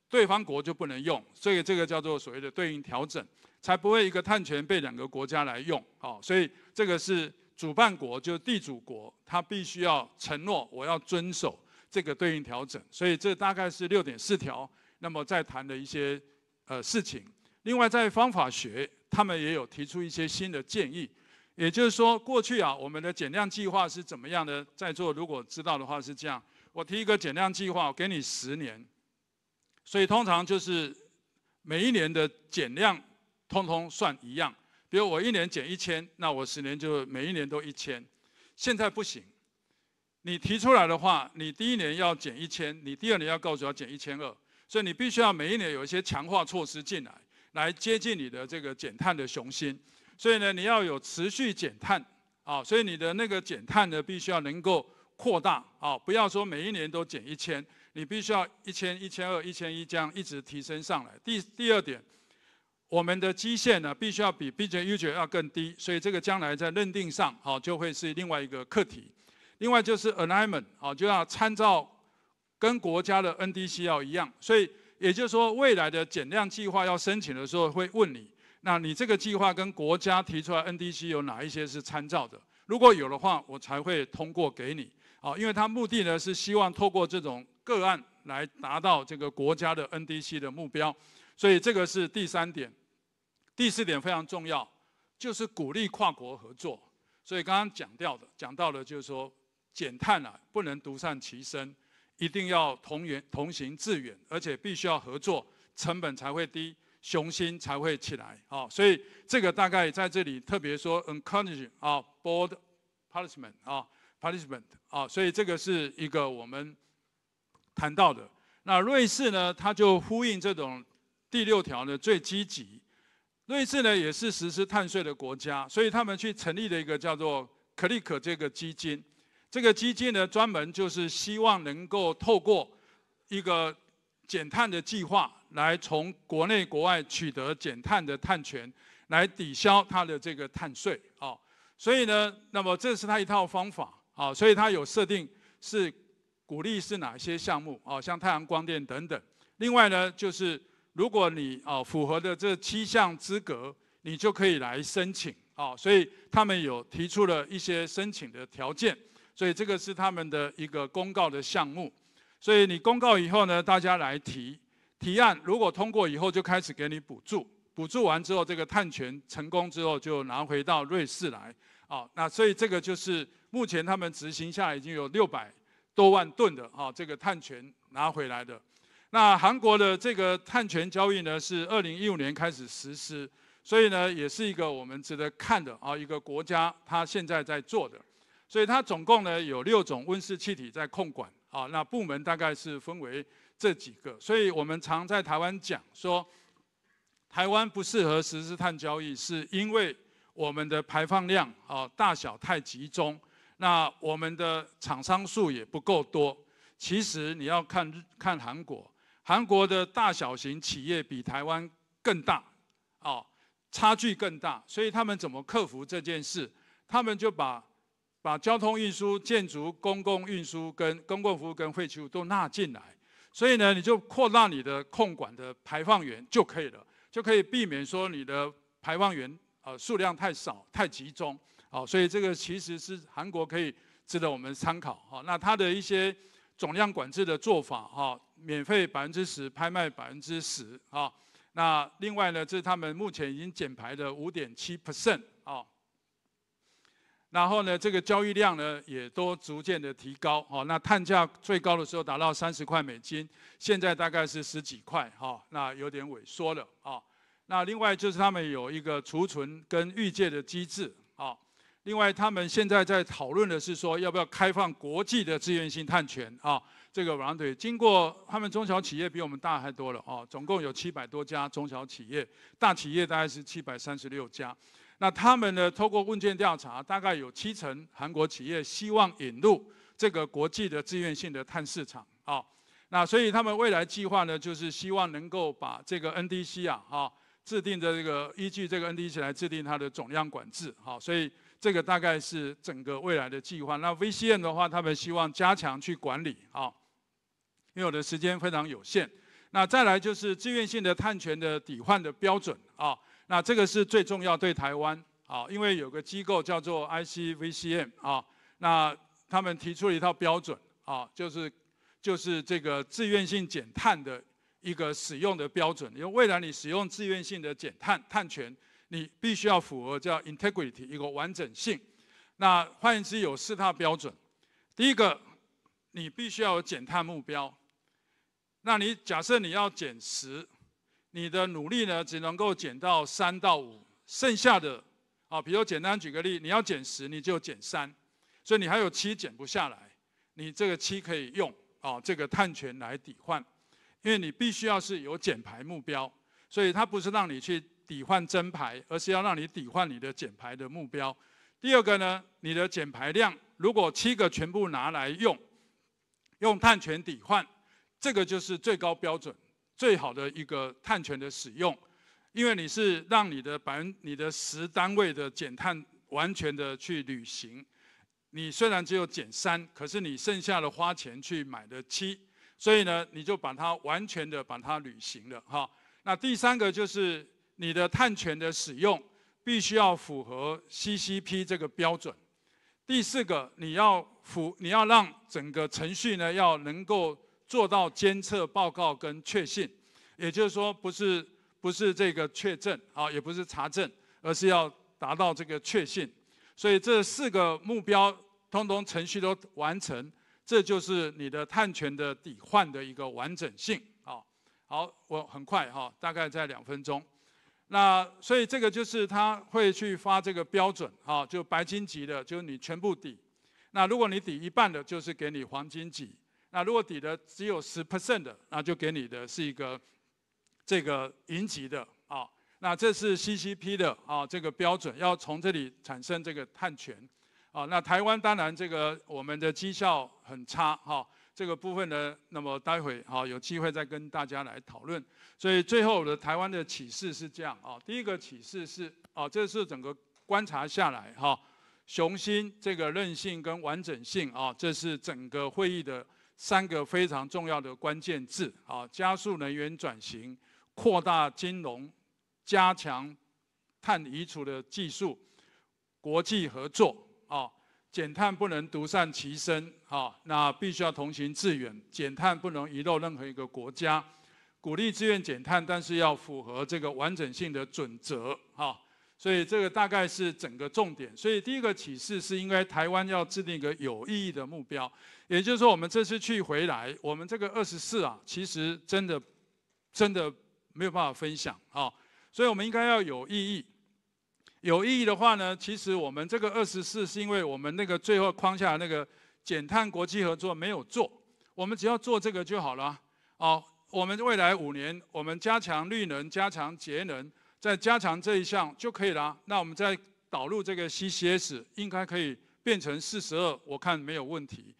对方国就不能用，所以这个叫做所谓的对应调整，才不会一个碳权被两个国家来用。好，所以这个是。主办国就是地主国，他必须要承诺我要遵守这个对应调整，所以这大概是六点四条。那么在谈的一些呃事情，另外在方法学，他们也有提出一些新的建议。也就是说，过去啊，我们的减量计划是怎么样的？在座如果知道的话是这样。我提一个减量计划，给你十年，所以通常就是每一年的减量通通算一样。比如我一年减一千，那我十年就每一年都一千。现在不行，你提出来的话，你第一年要减一千，你第二年要告诉他减一千二，所以你必须要每一年有一些强化措施进来，来接近你的这个减碳的雄心。所以呢，你要有持续减碳啊，所以你的那个减碳呢，必须要能够扩大啊，不要说每一年都减一千，你必须要一千、一千二、一千一这样一直提升上来。第第二点。我们的基线呢，必须要比 b j u J 要更低，所以这个将来在认定上，好就会是另外一个课题。另外就是 alignment 好就要参照跟国家的 NDC 要一样，所以也就是说未来的减量计划要申请的时候会问你，那你这个计划跟国家提出来 NDC 有哪一些是参照的？如果有的话，我才会通过给你。好，因为它目的呢是希望透过这种个案来达到这个国家的 NDC 的目标，所以这个是第三点。第四点非常重要，就是鼓励跨国合作。所以刚刚讲到的，讲到的就是说，减碳啊不能独善其身，一定要同源同行致远，而且必须要合作，成本才会低，雄心才会起来啊！所以这个大概在这里特别说，encourage 啊，board，parliament 啊，parliament 啊，所以这个是一个我们谈到的。那瑞士呢，它就呼应这种第六条呢，最积极。瑞士呢也是实施碳税的国家，所以他们去成立了一个叫做可利克这个基金。这个基金呢专门就是希望能够透过一个减碳的计划，来从国内国外取得减碳的碳权，来抵消它的这个碳税。哦，所以呢，那么这是它一套方法。哦，所以它有设定是鼓励是哪些项目？哦，像太阳光电等等。另外呢就是。如果你啊符合的这七项资格，你就可以来申请啊。所以他们有提出了一些申请的条件，所以这个是他们的一个公告的项目。所以你公告以后呢，大家来提提案。如果通过以后，就开始给你补助。补助完之后，这个探权成功之后，就拿回到瑞士来啊。那所以这个就是目前他们执行下来已经有六百多万吨的啊这个探权拿回来的。那韩国的这个碳权交易呢，是二零一五年开始实施，所以呢，也是一个我们值得看的啊一个国家，它现在在做的。所以它总共呢有六种温室气体在控管啊。那部门大概是分为这几个。所以我们常在台湾讲说，台湾不适合实施碳交易，是因为我们的排放量啊大小太集中，那我们的厂商数也不够多。其实你要看看韩国。韩国的大小型企业比台湾更大，哦，差距更大，所以他们怎么克服这件事？他们就把把交通运输、建筑、公共运输跟公共服务跟废弃物都纳进来，所以呢，你就扩大你的控管的排放源就可以了，就可以避免说你的排放源呃数量太少太集中，哦，所以这个其实是韩国可以值得我们参考，哦，那它的一些总量管制的做法，哈。免费百分之十，拍卖百分之十啊。那另外呢，这是他们目前已经减排的五点七 percent 啊。然后呢，这个交易量呢也都逐渐的提高啊。那碳价最高的时候达到三十块美金，现在大概是十几块哈，那有点萎缩了啊。那另外就是他们有一个储存跟预借的机制啊。另外他们现在在讨论的是说要不要开放国际的资源性碳权啊。这个王队经过他们中小企业比我们大太多了哦，总共有七百多家中小企业，大企业大概是七百三十六家。那他们呢，透过问卷调查，大概有七成韩国企业希望引入这个国际的自愿性的碳市场啊。那所以他们未来计划呢，就是希望能够把这个 NDC 啊，哈，制定的这个依据这个 NDC 来制定它的总量管制啊。所以这个大概是整个未来的计划。那 v c n 的话，他们希望加强去管理啊。因为我的时间非常有限，那再来就是自愿性的碳权的抵换的标准啊，那这个是最重要对台湾啊，因为有个机构叫做 ICVCM 啊，那他们提出了一套标准啊，就是就是这个自愿性减碳的一个使用的标准，因为未来你使用自愿性的减碳碳权，你必须要符合叫 integrity 一个完整性。那换言之，有四大标准，第一个，你必须要有减碳目标。那你假设你要减十，你的努力呢只能够减到三到五，剩下的，啊，比如简单举个例，你要减十，你就减三，所以你还有七减不下来，你这个七可以用啊这个碳权来抵换，因为你必须要是有减排目标，所以它不是让你去抵换增排，而是要让你抵换你的减排的目标。第二个呢，你的减排量如果七个全部拿来用，用碳权抵换。这个就是最高标准、最好的一个碳权的使用，因为你是让你的百分、你的十单位的减碳完全的去履行。你虽然只有减三，可是你剩下的花钱去买的七，所以呢，你就把它完全的把它履行了哈。那第三个就是你的碳权的使用必须要符合 CCP 这个标准。第四个，你要符，你要让整个程序呢要能够。做到监测报告跟确信，也就是说，不是不是这个确证啊，也不是查证，而是要达到这个确信。所以这四个目标通通程序都完成，这就是你的碳权的抵换的一个完整性啊。好，我很快哈，大概在两分钟。那所以这个就是他会去发这个标准啊，就白金级的，就是你全部抵。那如果你抵一半的，就是给你黄金级。那如果抵的只有十 percent 的，那就给你的是一个这个银级的啊。那这是 CCP 的啊，这个标准要从这里产生这个碳权啊。那台湾当然这个我们的绩效很差哈，这个部分呢，那么待会哈有机会再跟大家来讨论。所以最后的台湾的启示是这样啊。第一个启示是啊，这是整个观察下来哈，雄心、这个韧性跟完整性啊，这是整个会议的。三个非常重要的关键字：，啊，加速能源转型，扩大金融，加强碳移除的技术，国际合作。啊，减碳不能独善其身，啊，那必须要同行致远。减碳不能遗漏任何一个国家，鼓励自愿减碳，但是要符合这个完整性的准则。哈，所以这个大概是整个重点。所以第一个启示是，应该台湾要制定一个有意义的目标。也就是说，我们这次去回来，我们这个二十四啊，其实真的真的没有办法分享啊。所以，我们应该要有意义。有意义的话呢，其实我们这个二十四是因为我们那个最后框架那个减碳国际合作没有做，我们只要做这个就好了。哦，我们未来五年，我们加强绿能，加强节能，再加强这一项就可以了。那我们再导入这个 CCS，应该可以变成四十二，我看没有问题。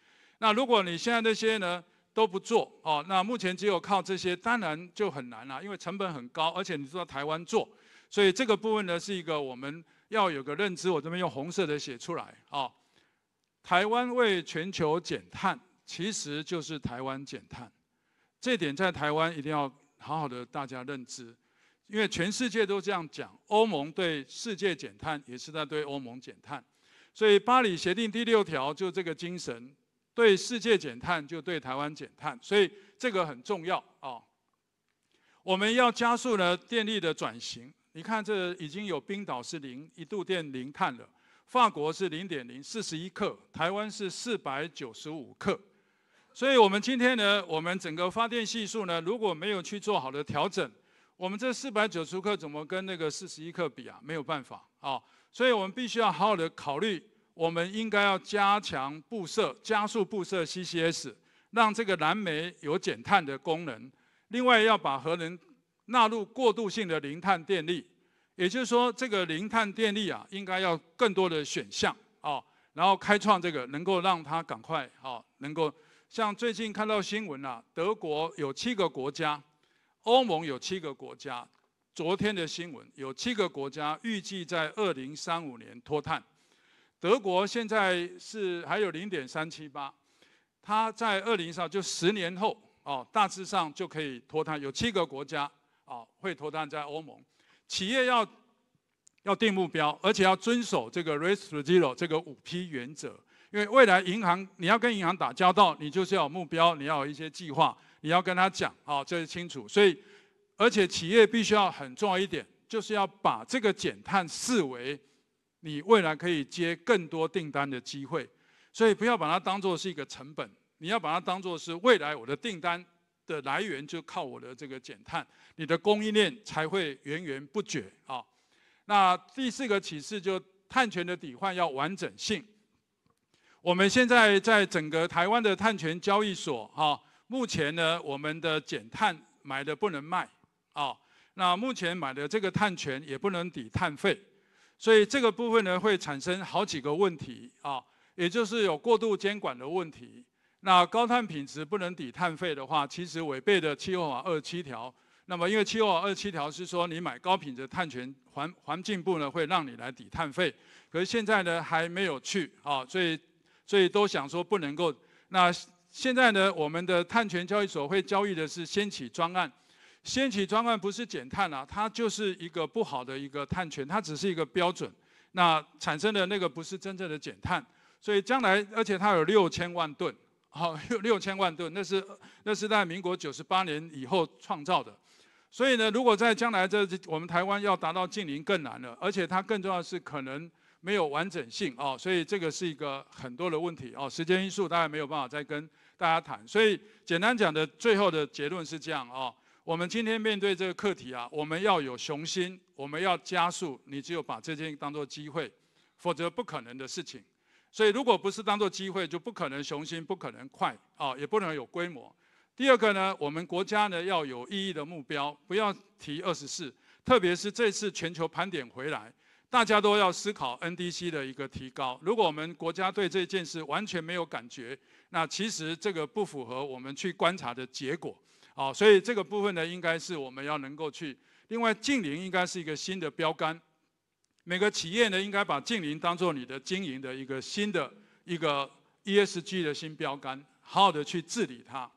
那如果你现在那些呢都不做哦，那目前只有靠这些，当然就很难了，因为成本很高，而且你知道台湾做，所以这个部分呢是一个我们要有个认知，我这边用红色的写出来啊。台湾为全球减碳，其实就是台湾减碳，这点在台湾一定要好好的大家认知，因为全世界都这样讲，欧盟对世界减碳也是在对欧盟减碳，所以巴黎协定第六条就这个精神。对世界减碳，就对台湾减碳，所以这个很重要啊！我们要加速呢电力的转型。你看，这已经有冰岛是零一度电零碳了，法国是零点零四十一克，台湾是四百九十五克。所以我们今天呢，我们整个发电系数呢，如果没有去做好的调整，我们这四百九十五克怎么跟那个四十一克比啊？没有办法啊！所以我们必须要好好的考虑。我们应该要加强布设，加速布设 CCS，让这个燃煤有减碳的功能。另外要把核能纳入过渡性的零碳电力，也就是说，这个零碳电力啊，应该要更多的选项啊，然后开创这个能够让它赶快啊，能够像最近看到新闻啊，德国有七个国家，欧盟有七个国家，昨天的新闻有七个国家预计在二零三五年脱碳。德国现在是还有零点三七八，它在二零上就十年后哦，大致上就可以脱碳。有七个国家啊会脱碳在欧盟，企业要要定目标，而且要遵守这个 Race to Zero 这个五 P 原则。因为未来银行你要跟银行打交道，你就是要有目标，你要有一些计划，你要跟他讲啊，这是清楚。所以，而且企业必须要很重要一点，就是要把这个减碳视为。你未来可以接更多订单的机会，所以不要把它当做是一个成本，你要把它当做是未来我的订单的来源就靠我的这个减碳，你的供应链才会源源不绝啊。那第四个启示就碳权的抵换要完整性。我们现在在整个台湾的碳权交易所哈，目前呢我们的减碳买的不能卖啊，那目前买的这个碳权也不能抵碳费。所以这个部分呢会产生好几个问题啊，也就是有过度监管的问题。那高碳品质不能抵碳费的话，其实违背的气候法二十七条。那么因为气候法二十七条是说，你买高品质碳权，环环境部呢会让你来抵碳费，可是现在呢还没有去啊，所以所以都想说不能够。那现在呢，我们的碳权交易所会交易的是先起专案。掀起专案不是减碳啊，它就是一个不好的一个碳权，它只是一个标准，那产生的那个不是真正的减碳，所以将来而且它有六千万吨，好六 六千万吨，那是那是在民国九十八年以后创造的，所以呢，如果在将来这我们台湾要达到近零更难了，而且它更重要是可能没有完整性哦，所以这个是一个很多的问题哦，时间因素大家没有办法再跟大家谈，所以简单讲的最后的结论是这样哦。我们今天面对这个课题啊，我们要有雄心，我们要加速。你只有把这件当做机会，否则不可能的事情。所以，如果不是当做机会，就不可能雄心，不可能快啊，也不能有规模。第二个呢，我们国家呢要有意义的目标，不要提二十四。特别是这次全球盘点回来，大家都要思考 NDC 的一个提高。如果我们国家对这件事完全没有感觉，那其实这个不符合我们去观察的结果。好，所以这个部分呢，应该是我们要能够去。另外，近邻应该是一个新的标杆，每个企业呢，应该把近邻当做你的经营的一个新的一个 ESG 的新标杆，好好的去治理它。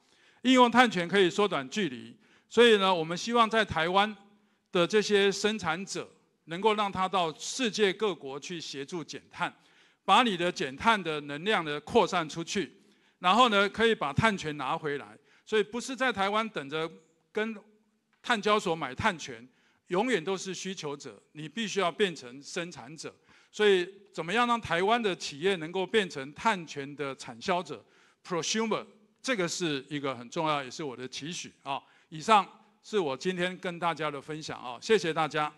应用碳权可以缩短距离，所以呢，我们希望在台湾的这些生产者能够让他到世界各国去协助减碳，把你的减碳的能量呢扩散出去，然后呢，可以把碳权拿回来。所以不是在台湾等着跟碳交所买碳权，永远都是需求者，你必须要变成生产者。所以怎么样让台湾的企业能够变成碳权的产销者 （prosumer）？这个是一个很重要，也是我的期许啊。以上是我今天跟大家的分享啊，谢谢大家。